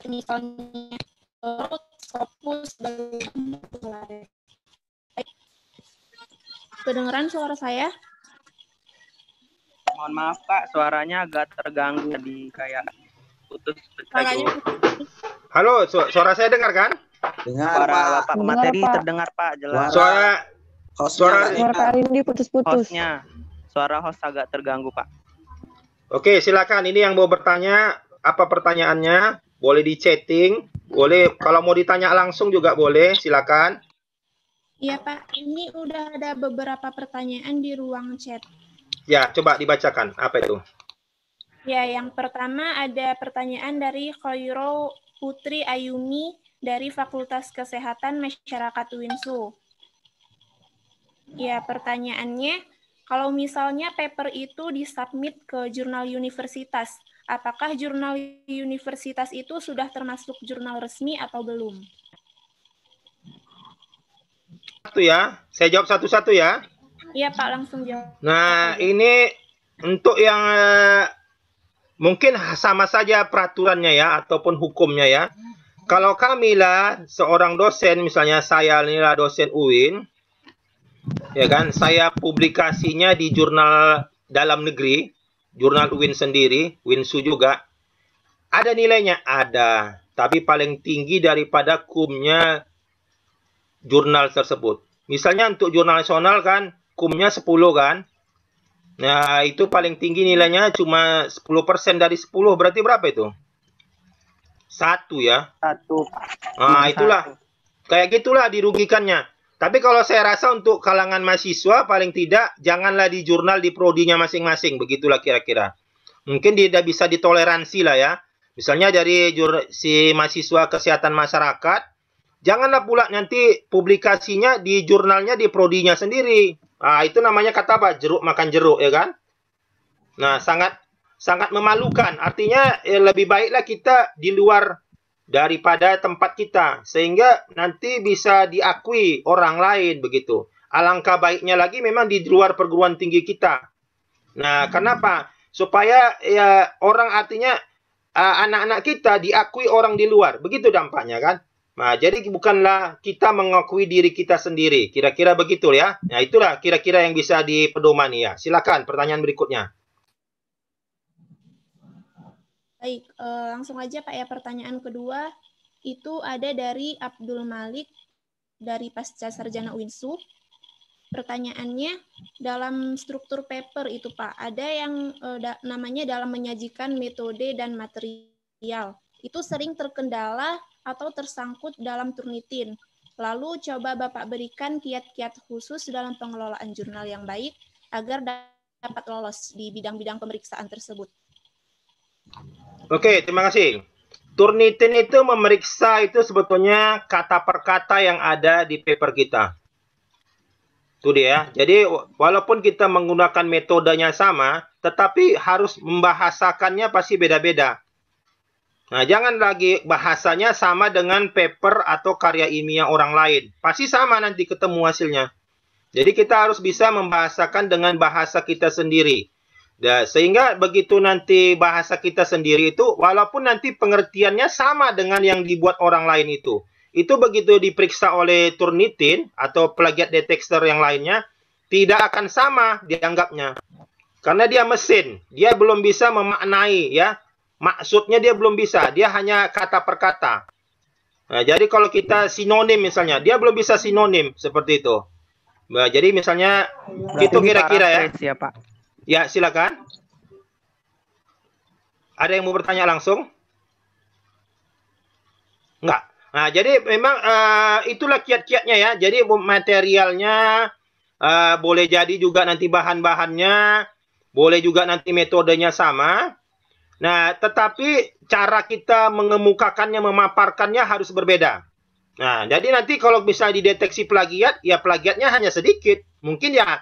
misalnya Kedengeran suara saya? Mohon maaf pak suaranya agak terganggu tadi kayak putus. Halo, su suara saya dengar kan? Dengar, Suara Pak. Bapak materi terdengar Pak, jelas. Suara Suara, suara Kak putus-putus. Suara host agak terganggu, Pak. Oke, silakan. Ini yang mau bertanya, apa pertanyaannya? Boleh di chatting, boleh. Kalau mau ditanya langsung juga boleh, silakan. Iya, Pak. Ini udah ada beberapa pertanyaan di ruang chat. Ya, coba dibacakan. Apa itu? Ya, yang pertama ada pertanyaan dari Khoiro Putri Ayumi dari Fakultas Kesehatan Masyarakat Winsu. Ya, pertanyaannya, kalau misalnya paper itu disubmit ke jurnal universitas, apakah jurnal universitas itu sudah termasuk jurnal resmi atau belum? Satu ya, saya jawab satu-satu ya. Iya Pak, langsung jawab. Nah, ini untuk yang eh, mungkin sama saja peraturannya ya, ataupun hukumnya ya. Kalau kami lah seorang dosen, misalnya saya lah dosen UIN, ya kan saya publikasinya di jurnal dalam negeri jurnal Win sendiri Winsu juga ada nilainya ada tapi paling tinggi daripada kumnya jurnal tersebut misalnya untuk jurnal nasional kan kumnya 10 kan nah itu paling tinggi nilainya cuma 10% dari 10 berarti berapa itu satu ya satu nah itulah satu. kayak gitulah dirugikannya tapi kalau saya rasa untuk kalangan mahasiswa paling tidak janganlah di jurnal di prodinya masing-masing begitulah kira-kira. Mungkin tidak bisa ditoleransi lah ya. Misalnya dari si mahasiswa kesehatan masyarakat, janganlah pula nanti publikasinya di jurnalnya di prodinya sendiri. Ah itu namanya kata apa? Jeruk makan jeruk ya kan? Nah, sangat sangat memalukan. Artinya eh, lebih baiklah kita di luar daripada tempat kita sehingga nanti bisa diakui orang lain begitu. Alangkah baiknya lagi memang di luar perguruan tinggi kita. Nah, hmm. kenapa? Supaya ya orang artinya anak-anak uh, kita diakui orang di luar. Begitu dampaknya kan? Nah, jadi bukanlah kita mengakui diri kita sendiri. Kira-kira begitu ya. Nah, itulah kira-kira yang bisa dipedomani ya. Silakan pertanyaan berikutnya. Baik, eh, langsung aja Pak ya pertanyaan kedua itu ada dari Abdul Malik dari Pasca Sarjana Winsu. Pertanyaannya dalam struktur paper itu Pak, ada yang eh, da namanya dalam menyajikan metode dan material. Itu sering terkendala atau tersangkut dalam Turnitin. Lalu coba Bapak berikan kiat-kiat khusus dalam pengelolaan jurnal yang baik agar dapat lolos di bidang-bidang pemeriksaan tersebut. Oke, terima kasih. Turnitin itu memeriksa itu sebetulnya kata per kata yang ada di paper kita. Itu dia. Jadi walaupun kita menggunakan metodenya sama, tetapi harus membahasakannya pasti beda-beda. Nah, jangan lagi bahasanya sama dengan paper atau karya ilmiah orang lain. Pasti sama nanti ketemu hasilnya. Jadi kita harus bisa membahasakan dengan bahasa kita sendiri. Ya, sehingga begitu nanti bahasa kita sendiri itu, walaupun nanti pengertiannya sama dengan yang dibuat orang lain itu, itu begitu diperiksa oleh Turnitin atau plagiat detector yang lainnya, tidak akan sama dianggapnya. Karena dia mesin, dia belum bisa memaknai ya. Maksudnya dia belum bisa, dia hanya kata per kata. Nah, jadi kalau kita sinonim misalnya, dia belum bisa sinonim seperti itu. Nah, jadi misalnya iya. itu kira-kira ya. ya Pak. Ya, silakan. Ada yang mau bertanya langsung? Enggak. Nah, jadi memang uh, itulah kiat-kiatnya ya. Jadi materialnya uh, boleh jadi juga nanti bahan-bahannya, boleh juga nanti metodenya sama. Nah, tetapi cara kita mengemukakannya, memaparkannya harus berbeda. Nah, jadi nanti kalau bisa dideteksi plagiat, ya plagiatnya hanya sedikit. Mungkin ya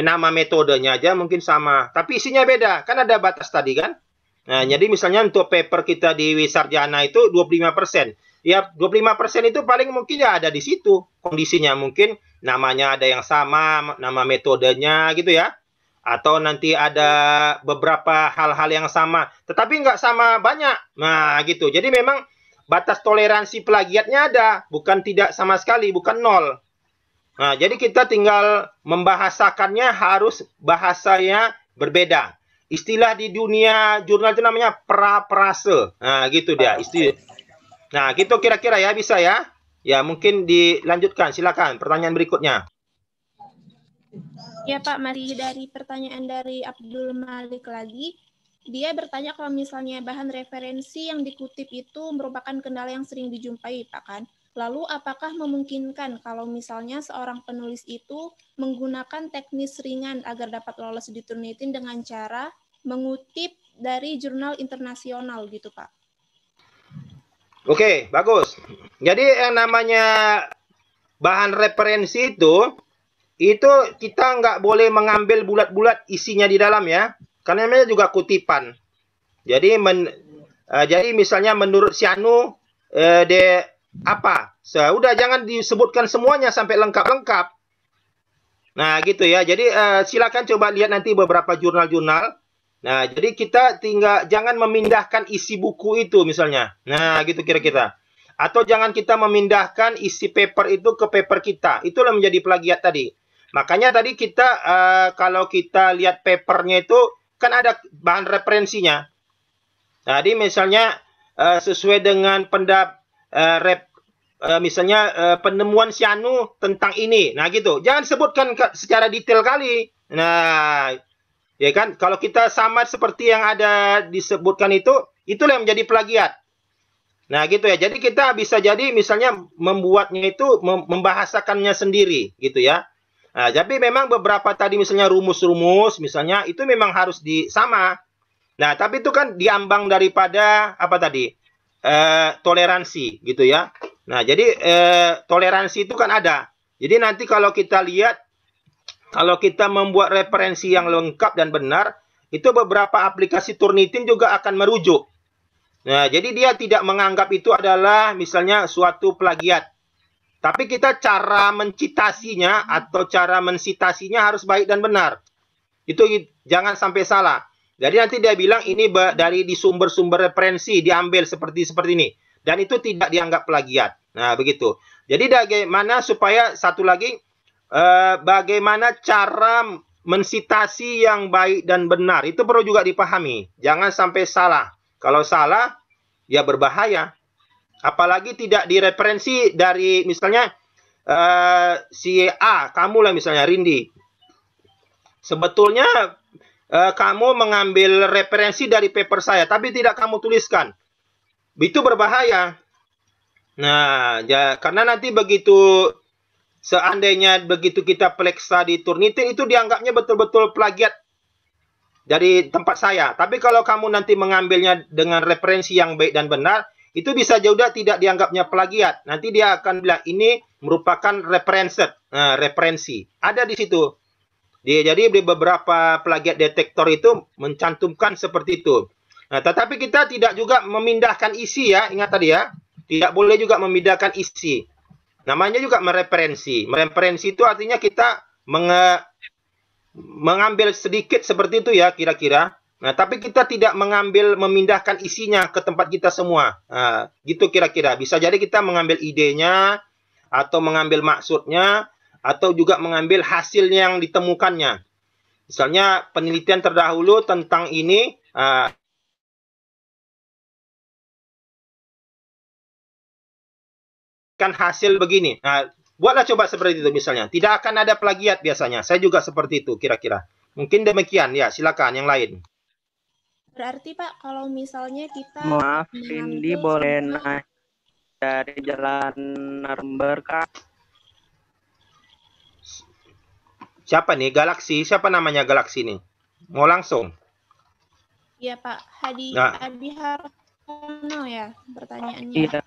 nama metodenya aja mungkin sama, tapi isinya beda. Kan ada batas tadi kan? Nah, hmm. jadi misalnya untuk paper kita di Wisarjana itu 25%. Ya, 25% itu paling mungkin ya ada di situ kondisinya mungkin namanya ada yang sama, nama metodenya gitu ya. Atau nanti ada beberapa hal-hal yang sama, tetapi nggak sama banyak. Nah, gitu. Jadi memang batas toleransi plagiatnya ada, bukan tidak sama sekali, bukan nol. Nah, jadi kita tinggal membahasakannya harus bahasanya berbeda. Istilah di dunia jurnal itu namanya pra-prase. Nah, gitu dia. Istilah. Nah, gitu kira-kira ya bisa ya. Ya, mungkin dilanjutkan. Silakan pertanyaan berikutnya. Ya, Pak, mari dari pertanyaan dari Abdul Malik lagi. Dia bertanya kalau misalnya bahan referensi yang dikutip itu merupakan kendala yang sering dijumpai, Pak kan? Lalu apakah memungkinkan kalau misalnya seorang penulis itu menggunakan teknis ringan agar dapat lolos di Turnitin dengan cara mengutip dari jurnal internasional gitu, Pak? Oke, bagus. Jadi yang namanya bahan referensi itu itu kita nggak boleh mengambil bulat-bulat isinya di dalam ya. Karena namanya juga kutipan. Jadi men, uh, jadi misalnya menurut Sianu uh, eh, de apa? Sudah jangan disebutkan semuanya sampai lengkap-lengkap. Nah, gitu ya. Jadi uh, silakan coba lihat nanti beberapa jurnal-jurnal. Nah, jadi kita tinggal jangan memindahkan isi buku itu misalnya. Nah, gitu kira-kira. Atau jangan kita memindahkan isi paper itu ke paper kita. Itulah menjadi plagiat tadi. Makanya tadi kita uh, kalau kita lihat papernya itu kan ada bahan referensinya. tadi misalnya uh, sesuai dengan pendapat uh, rep uh, misalnya uh, penemuan si Anu tentang ini. Nah, gitu. Jangan sebutkan secara detail kali. Nah, ya kan kalau kita sama seperti yang ada disebutkan itu, itulah yang menjadi plagiat. Nah, gitu ya. Jadi kita bisa jadi misalnya membuatnya itu membahasakannya sendiri, gitu ya. Nah, tapi memang beberapa tadi misalnya rumus-rumus misalnya itu memang harus disama. Nah, tapi itu kan diambang daripada apa tadi? eh, toleransi gitu ya. Nah, jadi eh, toleransi itu kan ada. Jadi nanti kalau kita lihat kalau kita membuat referensi yang lengkap dan benar, itu beberapa aplikasi Turnitin juga akan merujuk. Nah, jadi dia tidak menganggap itu adalah misalnya suatu plagiat. Tapi kita cara mencitasinya atau cara mensitasinya harus baik dan benar. Itu jangan sampai salah. Jadi nanti dia bilang ini dari di sumber-sumber referensi diambil seperti seperti ini dan itu tidak dianggap plagiat. Nah, begitu. Jadi bagaimana supaya satu lagi eh, bagaimana cara mensitasi yang baik dan benar itu perlu juga dipahami. Jangan sampai salah. Kalau salah ya berbahaya. Apalagi tidak direferensi dari misalnya eh, si A, kamu lah misalnya Rindi. Sebetulnya Eh, kamu mengambil referensi dari paper saya, tapi tidak kamu tuliskan. Itu berbahaya. Nah, ya, karena nanti begitu seandainya begitu kita pleksa di Turnitin itu dianggapnya betul-betul plagiat dari tempat saya. Tapi kalau kamu nanti mengambilnya dengan referensi yang baik dan benar, itu bisa juga tidak dianggapnya plagiat. Nanti dia akan bilang ini merupakan referensi. Nah, referensi. Ada di situ. Dia, jadi di beberapa plagiat detektor itu mencantumkan seperti itu. Nah, tetapi kita tidak juga memindahkan isi ya, ingat tadi ya. Tidak boleh juga memindahkan isi. Namanya juga mereferensi. Mereferensi itu artinya kita menge mengambil sedikit seperti itu ya kira-kira. Nah, tapi kita tidak mengambil memindahkan isinya ke tempat kita semua. Nah, gitu kira-kira. Bisa jadi kita mengambil idenya atau mengambil maksudnya, atau juga mengambil hasil yang ditemukannya. Misalnya penelitian terdahulu tentang ini uh, kan hasil begini. Nah, buatlah coba seperti itu misalnya. Tidak akan ada plagiat biasanya. Saya juga seperti itu kira-kira. Mungkin demikian ya. Silakan yang lain. Berarti Pak, kalau misalnya kita Maaf, Cindy boleh naik dari jalan Narember, Siapa nih? Galaksi. Siapa namanya Galaksi nih? Mau langsung? Iya Pak. Hadi nah. Hadi Hartono ya pertanyaannya. Iya.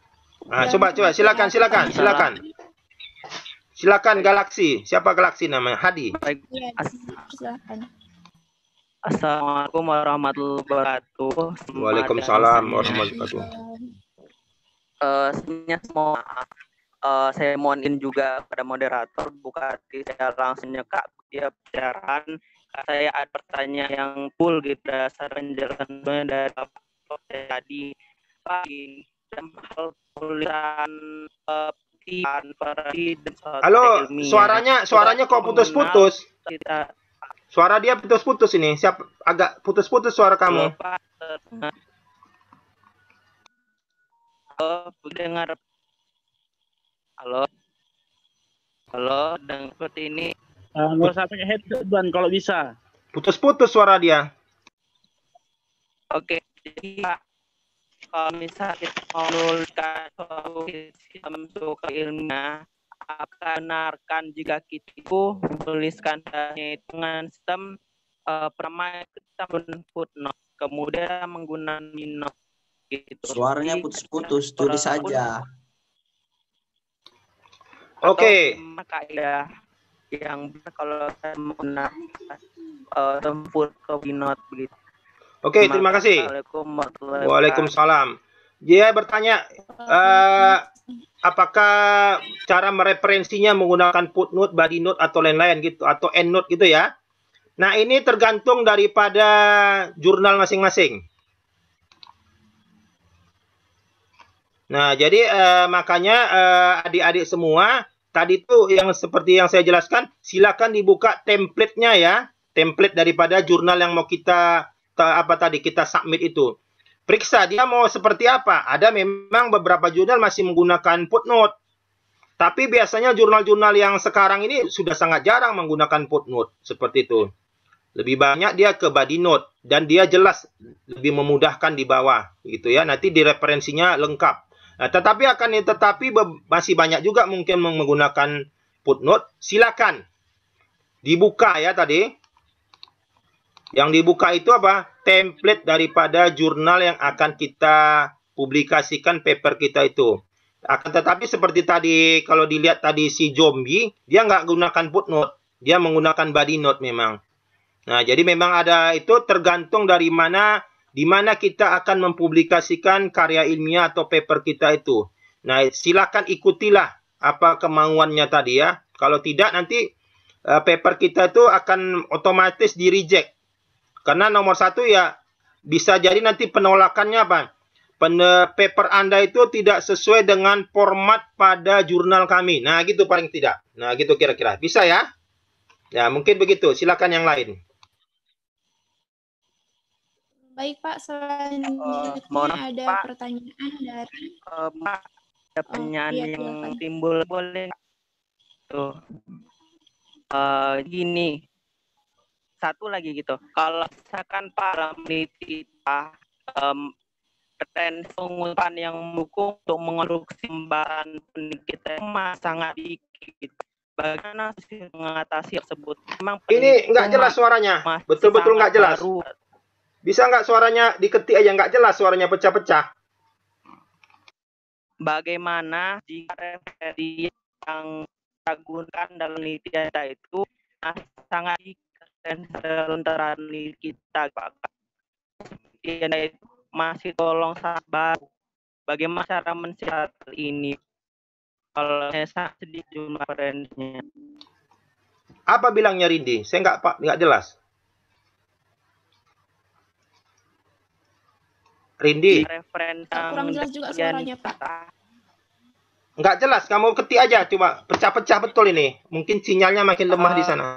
Nah, coba coba silakan silakan silakan. Silakan Galaksi. Siapa Galaksi namanya? Hadi. Iya, silakan. Assalamualaikum warahmatullahi wabarakatuh. Waalaikumsalam warahmatullahi wabarakatuh. Eh, uh, semua uh, saya mohonin juga pada moderator buka hati saya langsung nyekak dia pelajaran saya ada pertanyaan yang full gitu dasar penjelasan dari apa tadi pagi dan hal tulisan eh, Halo, suaranya suaranya kok putus-putus. Suara dia putus-putus ini. Siap agak putus-putus suara kamu. Eh, dengar Halo. Halo, dan seperti ini. Uh, pakai headset, Bang, kalau bisa. Putus-putus suara dia. Oke, jadi kalau misalnya kita menurutkan kita sistem apa ilmu, akan benarkan jika kita itu menuliskan dengan sistem uh, eh, pertama kita menggunakan kemudian menggunakan minum. Gitu. Suaranya putus-putus, tulis saja. Oke. Okay. Kaidah yang kalau saya menggunakan eh, tempur ke binot begitu. Oke, okay, terima kasih. Waalaikumsalam. Dia bertanya uh, apakah cara mereferensinya menggunakan footnote, body note atau lain-lain gitu atau endnote gitu ya. Nah, ini tergantung daripada jurnal masing-masing. Nah, jadi uh, makanya adik-adik uh, adik -adik semua tadi itu yang seperti yang saya jelaskan, silakan dibuka template-nya ya, template daripada jurnal yang mau kita apa tadi kita submit itu. Periksa dia mau seperti apa. Ada memang beberapa jurnal masih menggunakan footnote. Tapi biasanya jurnal-jurnal yang sekarang ini sudah sangat jarang menggunakan footnote seperti itu. Lebih banyak dia ke body note dan dia jelas lebih memudahkan di bawah gitu ya. Nanti di referensinya lengkap. Nah, tetapi akan tetapi masih banyak juga mungkin menggunakan footnote. Silakan dibuka ya tadi. Yang dibuka itu apa? Template daripada jurnal yang akan kita publikasikan paper kita itu. Akan tetapi seperti tadi kalau dilihat tadi si zombie, dia nggak gunakan footnote, dia menggunakan body note memang. Nah, jadi memang ada itu tergantung dari mana di mana kita akan mempublikasikan karya ilmiah atau paper kita itu. Nah, silakan ikutilah apa kemauannya tadi ya. Kalau tidak nanti uh, paper kita itu akan otomatis di reject. Karena nomor satu ya bisa jadi nanti penolakannya apa? Pen paper Anda itu tidak sesuai dengan format pada jurnal kami. Nah, gitu paling tidak. Nah, gitu kira-kira. Bisa ya? Ya, mungkin begitu. Silakan yang lain. Baik Pak, selanjutnya uh, eh, ada Pak, pertanyaan dari uh, Pak, ada pertanyaan eh, oh, iya, yang iya, timbul boleh tuh uh, gini satu lagi gitu. Kalau misalkan para peneliti um, tren pengutan yang mendukung untuk mengeruk pembaharan kita tema sangat dikit. Bagaimana sih mengatasi tersebut? Memang ini nggak jelas suaranya. Betul-betul nggak jelas. Baru, bisa nggak suaranya diketik aja nggak jelas suaranya pecah-pecah? Bagaimana jika referensi yang kita dalam peneliti kita itu sangat renteran kita Pak? Data itu masih tolong sabar Bagaimana cara mencari ini? Kalau saya sedih jumlah referensinya. Apa bilangnya Rindi? Saya nggak pak nggak jelas. Rindi. Iya, Referen kurang jelas juga suaranya Pak. Enggak jelas, kamu ketik aja cuma pecah-pecah betul ini. Mungkin sinyalnya makin lemah uh, di eh, sana.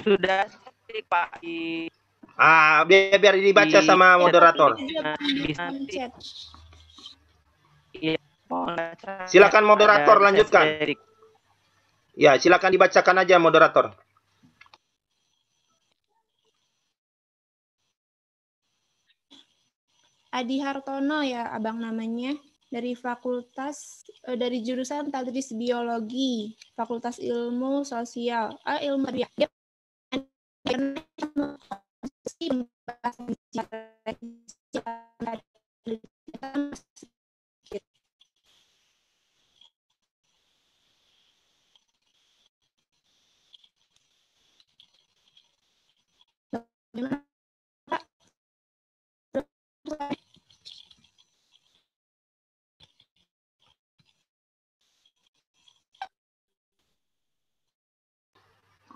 Sudah ketik, Pak I... Ah, biar biar dibaca I... sama moderator. Iya, iya, silakan moderator lanjutkan. Ya, silakan dibacakan aja moderator. Adi Hartono ya abang namanya dari fakultas dari jurusan tadris biologi fakultas ilmu sosial ah, ilmu riak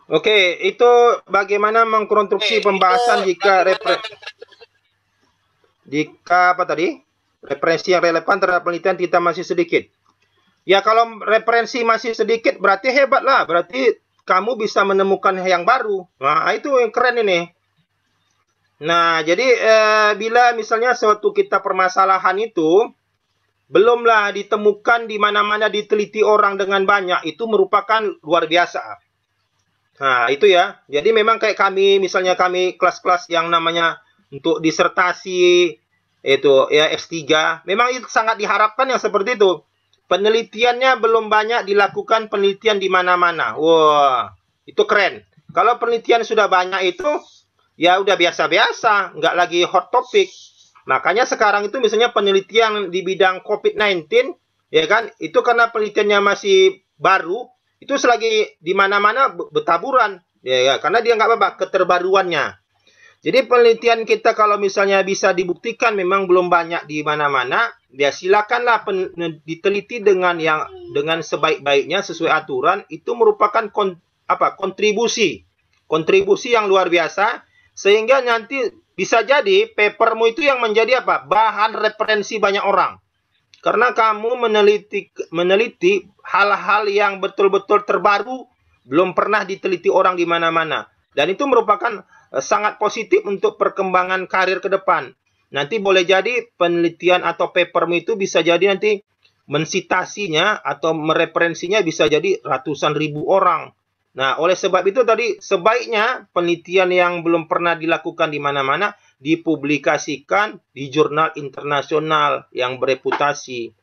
Oke, itu bagaimana mengkonstruksi okay, pembahasan jika repre jika apa tadi? Referensi yang relevan terhadap penelitian kita masih sedikit. Ya kalau referensi masih sedikit berarti hebat lah, berarti kamu bisa menemukan yang baru. Nah, itu yang keren ini. Nah, jadi eh, bila misalnya suatu kita permasalahan itu belumlah ditemukan di mana-mana diteliti orang dengan banyak, itu merupakan luar biasa Nah, itu ya. Jadi memang kayak kami, misalnya kami kelas-kelas yang namanya untuk disertasi, itu ya S3, memang itu sangat diharapkan yang seperti itu. Penelitiannya belum banyak dilakukan penelitian di mana-mana. Wah, wow, itu keren. Kalau penelitian sudah banyak itu, ya udah biasa-biasa, nggak lagi hot topic. Makanya sekarang itu misalnya penelitian di bidang COVID-19, ya kan, itu karena penelitiannya masih baru, itu selagi di mana-mana bertaburan ya, ya karena dia nggak apa-apa keterbaruannya jadi penelitian kita kalau misalnya bisa dibuktikan memang belum banyak di mana-mana, ya silakanlah diteliti dengan yang dengan sebaik-baiknya sesuai aturan itu merupakan kon, apa kontribusi kontribusi yang luar biasa sehingga nanti bisa jadi papermu itu yang menjadi apa bahan referensi banyak orang. Karena kamu meneliti meneliti hal-hal yang betul-betul terbaru, belum pernah diteliti orang di mana-mana. Dan itu merupakan eh, sangat positif untuk perkembangan karir ke depan. Nanti boleh jadi penelitian atau paper itu bisa jadi nanti mensitasinya atau mereferensinya bisa jadi ratusan ribu orang. Nah, oleh sebab itu tadi sebaiknya penelitian yang belum pernah dilakukan di mana-mana dipublikasikan di jurnal internasional yang bereputasi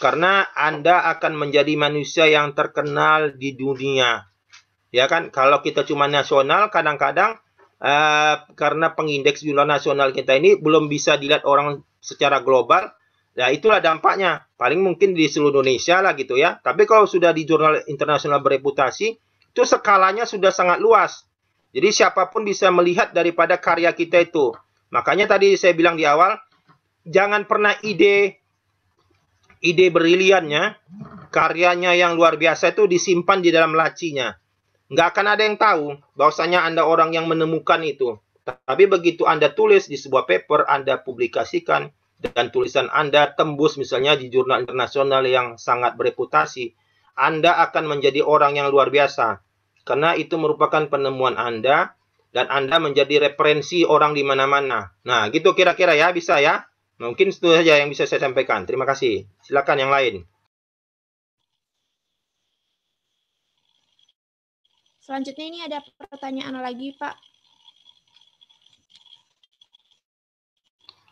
karena Anda akan menjadi manusia yang terkenal di dunia. Ya kan? Kalau kita cuma nasional kadang-kadang uh, karena pengindeks jurnal nasional kita ini belum bisa dilihat orang secara global. Nah, itulah dampaknya. Paling mungkin di seluruh Indonesia lah gitu ya. Tapi kalau sudah di jurnal internasional bereputasi, itu skalanya sudah sangat luas. Jadi siapapun bisa melihat daripada karya kita itu. Makanya tadi saya bilang di awal, jangan pernah ide ide briliannya, karyanya yang luar biasa itu disimpan di dalam lacinya. Nggak akan ada yang tahu bahwasanya Anda orang yang menemukan itu. Tapi begitu Anda tulis di sebuah paper, Anda publikasikan, dan tulisan Anda tembus misalnya di jurnal internasional yang sangat bereputasi, anda akan menjadi orang yang luar biasa. Karena itu merupakan penemuan Anda dan Anda menjadi referensi orang di mana-mana. Nah, gitu kira-kira ya, bisa ya. Mungkin itu saja yang bisa saya sampaikan. Terima kasih. Silakan yang lain. Selanjutnya ini ada pertanyaan lagi, Pak.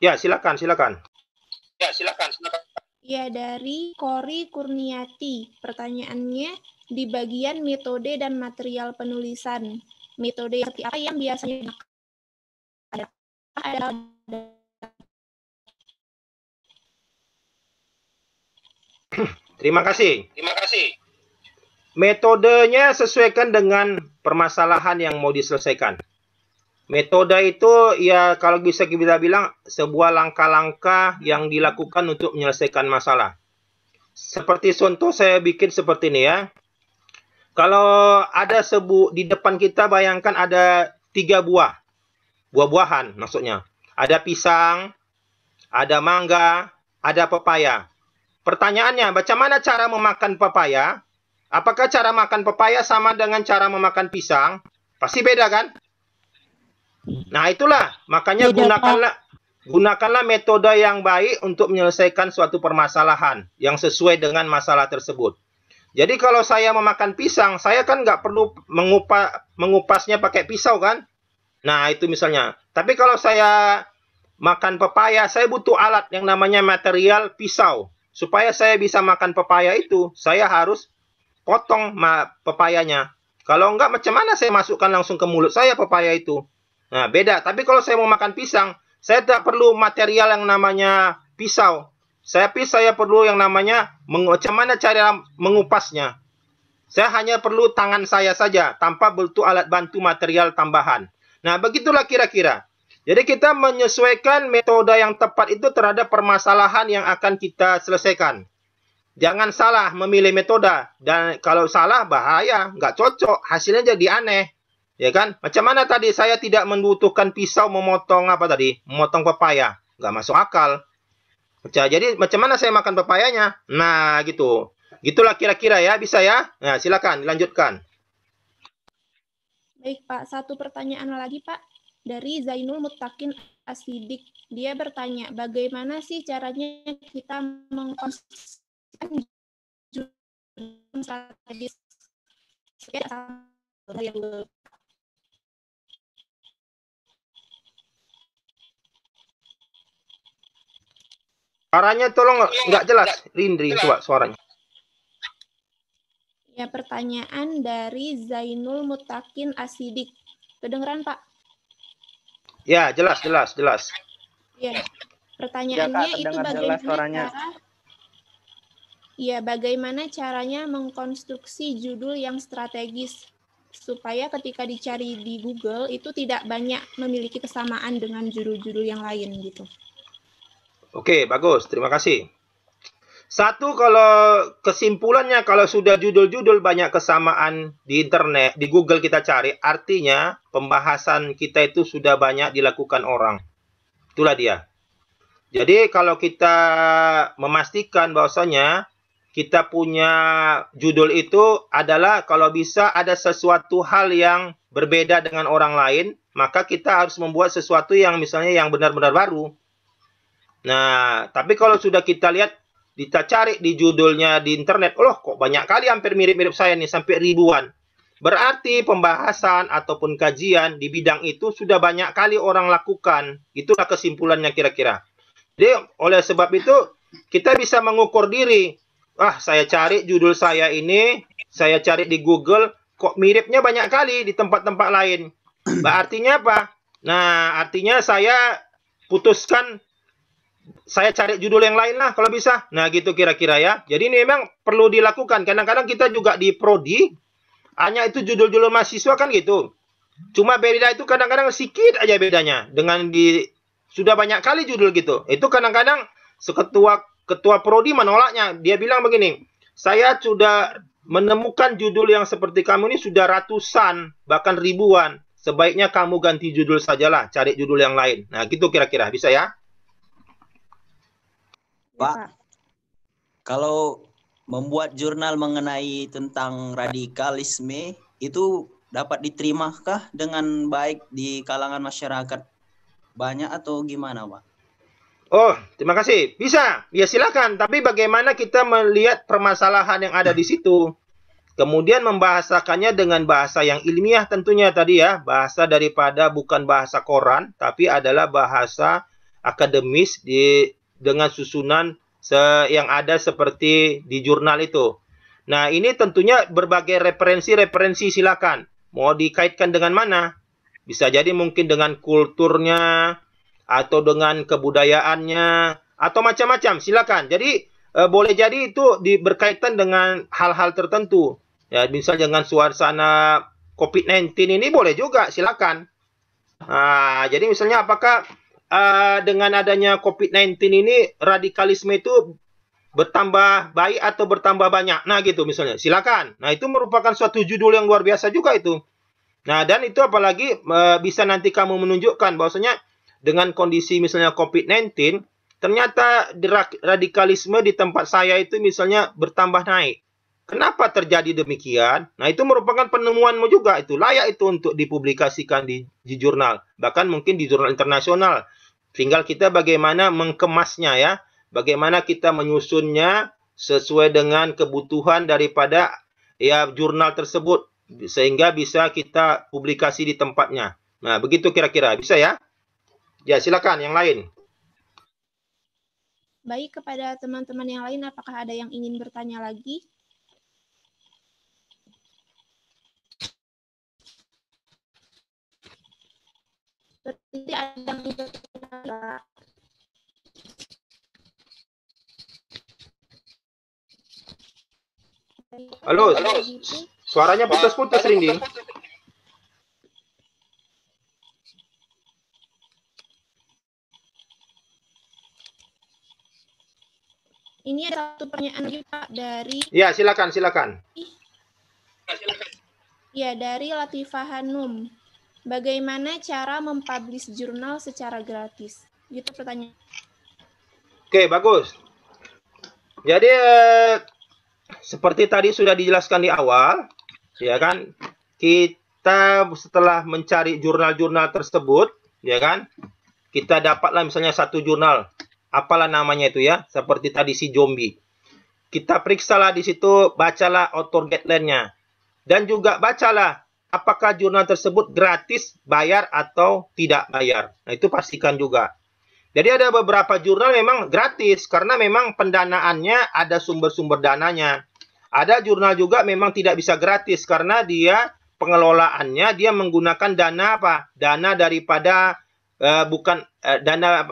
Ya, silakan, silakan. Ya, silakan, silakan. Ya, dari Kori Kurniati. Pertanyaannya di bagian metode dan material penulisan metode seperti apa yang biasanya digunakan adalah Terima kasih. Terima kasih. Metodenya sesuaikan dengan permasalahan yang mau diselesaikan. Metode itu ya kalau bisa kita bilang sebuah langkah-langkah yang dilakukan untuk menyelesaikan masalah. Seperti contoh saya bikin seperti ini ya. Kalau ada sebu di depan kita bayangkan ada tiga buah. Buah-buahan maksudnya. Ada pisang, ada mangga, ada pepaya. Pertanyaannya, bagaimana cara memakan pepaya? Apakah cara makan pepaya sama dengan cara memakan pisang? Pasti beda kan? Nah, itulah makanya beda, gunakanlah gunakanlah metode yang baik untuk menyelesaikan suatu permasalahan yang sesuai dengan masalah tersebut. Jadi kalau saya memakan pisang, saya kan nggak perlu mengupa, mengupasnya pakai pisau kan? Nah itu misalnya. Tapi kalau saya makan pepaya, saya butuh alat yang namanya material pisau. Supaya saya bisa makan pepaya itu, saya harus potong pepayanya. Kalau nggak, macam mana saya masukkan langsung ke mulut saya pepaya itu? Nah beda. Tapi kalau saya mau makan pisang, saya tidak perlu material yang namanya pisau saya Tapi saya perlu yang namanya bagaimana cara mengupasnya. Saya hanya perlu tangan saya saja tanpa butuh alat bantu material tambahan. Nah, begitulah kira-kira. Jadi kita menyesuaikan metode yang tepat itu terhadap permasalahan yang akan kita selesaikan. Jangan salah memilih metode dan kalau salah bahaya, nggak cocok, hasilnya jadi aneh. Ya kan? Macam mana tadi saya tidak membutuhkan pisau memotong apa tadi? Memotong pepaya. Nggak masuk akal. Pecah. Jadi macam mana saya makan pepayanya? Nah, gitu. Gitulah kira-kira ya, bisa ya? Nah, silakan dilanjutkan. Baik, Pak. Satu pertanyaan lagi, Pak. Dari Zainul Mutakin Asidik. Dia bertanya, bagaimana sih caranya kita mengkonsumsi strategis? Suaranya tolong nggak iya, jelas, Rindri coba suaranya. Ya, pertanyaan dari Zainul Mutakin Asidik. Kedengeran, Pak? Ya, jelas, jelas, jelas. Ya. Pertanyaannya ya, Kak, itu bagaimana Iya bagaimana caranya mengkonstruksi judul yang strategis supaya ketika dicari di Google itu tidak banyak memiliki kesamaan dengan judul-judul yang lain gitu. Oke, bagus. Terima kasih. Satu kalau kesimpulannya kalau sudah judul-judul banyak kesamaan di internet, di Google kita cari, artinya pembahasan kita itu sudah banyak dilakukan orang. Itulah dia. Jadi kalau kita memastikan bahwasanya kita punya judul itu adalah kalau bisa ada sesuatu hal yang berbeda dengan orang lain, maka kita harus membuat sesuatu yang misalnya yang benar-benar baru. Nah, tapi kalau sudah kita lihat, kita cari di judulnya di internet, loh kok banyak kali hampir mirip-mirip saya nih, sampai ribuan. Berarti pembahasan ataupun kajian di bidang itu sudah banyak kali orang lakukan. Itulah kesimpulannya kira-kira. Jadi oleh sebab itu kita bisa mengukur diri. Ah, saya cari judul saya ini, saya cari di Google, kok miripnya banyak kali di tempat-tempat lain. berarti artinya apa? Nah, artinya saya putuskan saya cari judul yang lain lah kalau bisa. Nah, gitu kira-kira ya. Jadi ini memang perlu dilakukan. Kadang-kadang kita juga di prodi hanya itu judul-judul mahasiswa kan gitu. Cuma beda itu kadang-kadang sedikit aja bedanya dengan di sudah banyak kali judul gitu. Itu kadang-kadang seketua ketua prodi menolaknya. Dia bilang begini, "Saya sudah menemukan judul yang seperti kamu ini sudah ratusan, bahkan ribuan. Sebaiknya kamu ganti judul sajalah, cari judul yang lain." Nah, gitu kira-kira bisa ya. Iya, Pak, kalau membuat jurnal mengenai tentang radikalisme itu dapat diterimakah dengan baik di kalangan masyarakat banyak atau gimana, Pak? Oh, terima kasih. Bisa, ya silakan. Tapi bagaimana kita melihat permasalahan yang ada di situ? Kemudian membahasakannya dengan bahasa yang ilmiah tentunya tadi ya. Bahasa daripada bukan bahasa koran, tapi adalah bahasa akademis di dengan susunan yang ada seperti di jurnal itu. Nah, ini tentunya berbagai referensi-referensi silakan. Mau dikaitkan dengan mana? Bisa jadi mungkin dengan kulturnya atau dengan kebudayaannya atau macam-macam, silakan. Jadi e, boleh jadi itu di, berkaitan dengan hal-hal tertentu. Ya, misalnya dengan suasana COVID-19 ini boleh juga, silakan. Nah, jadi misalnya apakah uh, dengan adanya COVID-19 ini radikalisme itu bertambah baik atau bertambah banyak. Nah, gitu misalnya. Silakan. Nah, itu merupakan suatu judul yang luar biasa juga itu. Nah, dan itu apalagi uh, bisa nanti kamu menunjukkan bahwasanya dengan kondisi misalnya COVID-19, ternyata radikalisme di tempat saya itu misalnya bertambah naik. Kenapa terjadi demikian? Nah, itu merupakan penemuanmu juga itu layak itu untuk dipublikasikan di, di jurnal, bahkan mungkin di jurnal internasional Tinggal kita bagaimana mengemasnya ya, bagaimana kita menyusunnya sesuai dengan kebutuhan daripada ya jurnal tersebut sehingga bisa kita publikasi di tempatnya. Nah, begitu kira-kira. Bisa ya? Ya, silakan yang lain. Baik kepada teman-teman yang lain apakah ada yang ingin bertanya lagi? ada yang Halo, Halo. suaranya putus-putus Rindi. Ini ada satu pertanyaan lagi Pak dari Ya, silakan, silakan. ya dari Latifah Hanum. Bagaimana cara mempublish jurnal secara gratis? Itu pertanyaan. Oke, bagus. Jadi eh, seperti tadi sudah dijelaskan di awal, ya kan? Kita setelah mencari jurnal-jurnal tersebut, ya kan? Kita dapatlah misalnya satu jurnal, apalah namanya itu ya, seperti tadi si zombie. Kita periksalah di situ, bacalah author guideline-nya. Dan juga bacalah apakah jurnal tersebut gratis, bayar atau tidak bayar. Nah, itu pastikan juga. Jadi ada beberapa jurnal memang gratis karena memang pendanaannya ada sumber-sumber dananya. Ada jurnal juga memang tidak bisa gratis karena dia pengelolaannya dia menggunakan dana apa? Dana daripada eh, bukan eh, dana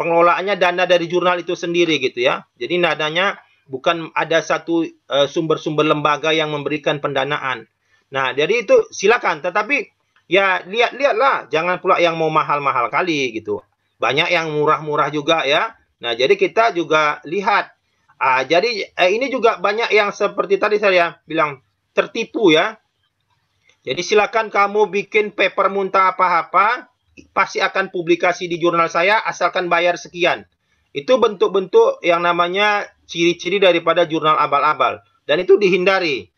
pengelolaannya dana dari jurnal itu sendiri gitu ya. Jadi nadanya bukan ada satu eh, sumber-sumber eh, lembaga yang memberikan pendanaan. Nah, jadi itu silakan. Tetapi ya lihat-lihatlah, jangan pula yang mau mahal-mahal kali gitu. Banyak yang murah-murah juga ya. Nah, jadi kita juga lihat. Ah, jadi eh, ini juga banyak yang seperti tadi saya ya bilang tertipu ya. Jadi silakan kamu bikin paper muntah apa-apa, pasti akan publikasi di jurnal saya asalkan bayar sekian. Itu bentuk-bentuk yang namanya ciri-ciri daripada jurnal abal-abal dan itu dihindari.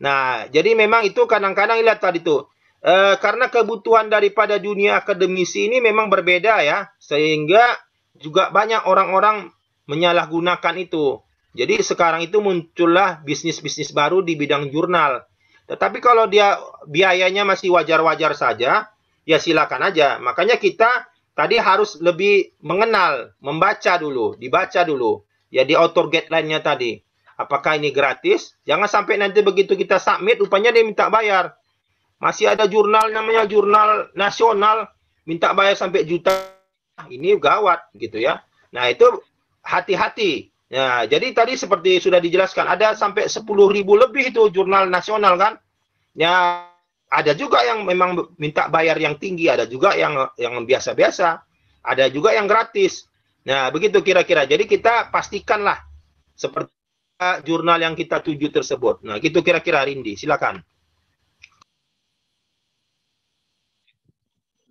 Nah, jadi memang itu kadang-kadang lihat tadi tuh. E, karena kebutuhan daripada dunia akademisi ini memang berbeda ya, sehingga juga banyak orang-orang menyalahgunakan itu. Jadi sekarang itu muncullah bisnis-bisnis baru di bidang jurnal. Tetapi kalau dia biayanya masih wajar-wajar saja, ya silakan aja. Makanya kita tadi harus lebih mengenal, membaca dulu, dibaca dulu. Ya di author guideline-nya tadi apakah ini gratis? Jangan sampai nanti begitu kita submit, rupanya dia minta bayar. Masih ada jurnal namanya jurnal nasional, minta bayar sampai juta. Ah, ini gawat gitu ya. Nah itu hati-hati. Nah, jadi tadi seperti sudah dijelaskan, ada sampai 10 ribu lebih itu jurnal nasional kan. Ya, ada juga yang memang minta bayar yang tinggi, ada juga yang yang biasa-biasa, ada juga yang gratis. Nah, begitu kira-kira. Jadi kita pastikanlah seperti jurnal yang kita tuju tersebut. Nah, gitu kira-kira Rindi, silakan.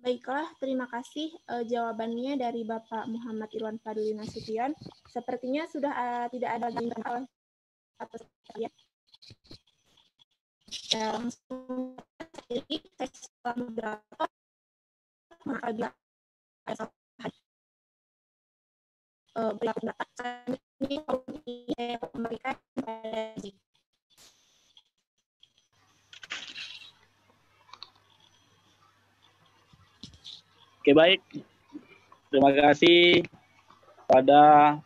Baiklah, terima kasih e, jawabannya dari Bapak Muhammad Irwan Fadli Nasution. Sepertinya sudah uh, tidak ada lagi atau saya. Ya, langsung saya selamat Eh, Oke baik, terima kasih pada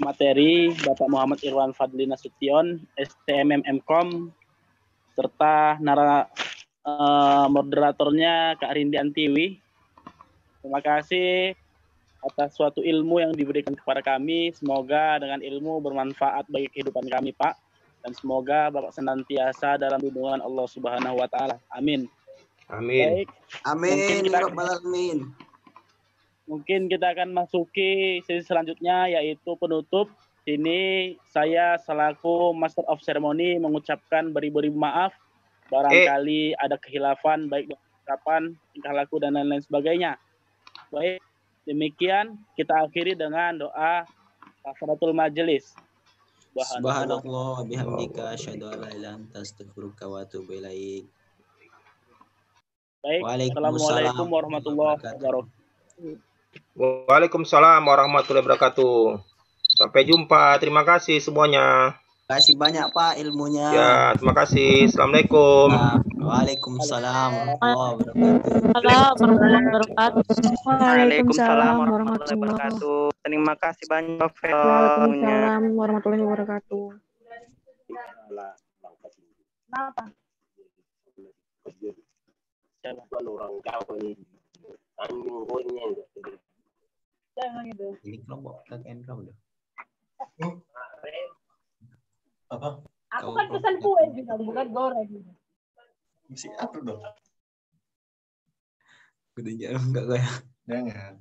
materi Bapak Muhammad Irwan Fadli Nasution, STMM MKOM, serta nara uh, moderatornya Kak Rindi Antiwi. Terima kasih atas suatu ilmu yang diberikan kepada kami. Semoga dengan ilmu bermanfaat bagi kehidupan kami, Pak. Dan semoga Bapak senantiasa dalam lindungan Allah Subhanahu wa taala. Amin. Amin. Baik. Amin. Mungkin kita, ya Mungkin kita akan masuki sesi selanjutnya yaitu penutup. ini saya selaku Master of Ceremony mengucapkan beribu-ribu maaf barangkali eh. ada kehilafan baik ucapan, tingkah laku dan lain-lain sebagainya. Baik, Demikian kita akhiri dengan doa kafaratul majelis. Subhanallah bihamdika asyhadu an la ilaha anta astaghfiruka wa atubu ilaik. Baik, Assalamualaikum warahmatullahi wabarakatuh. Waalaikumsalam warahmatullahi wabarakatuh. Sampai jumpa. Terima kasih semuanya. Terima kasih banyak Pak ilmunya. Ya, terima kasih. Assalamualaikum. Nah. Waalaikumsalam warahmatullahi wabarakatuh. Waalaikumsalam warahmatullahi wabarakatuh. Terima kasih banyak Waalaikumsalam warahmatullahi wabarakatuh. Kenapa? Ini kelompok KKN kamu dong. Apa? Aku kan pesan kue juga, bukan goreng. Mesti apa dong? Gede jarang enggak kayak. Jangan.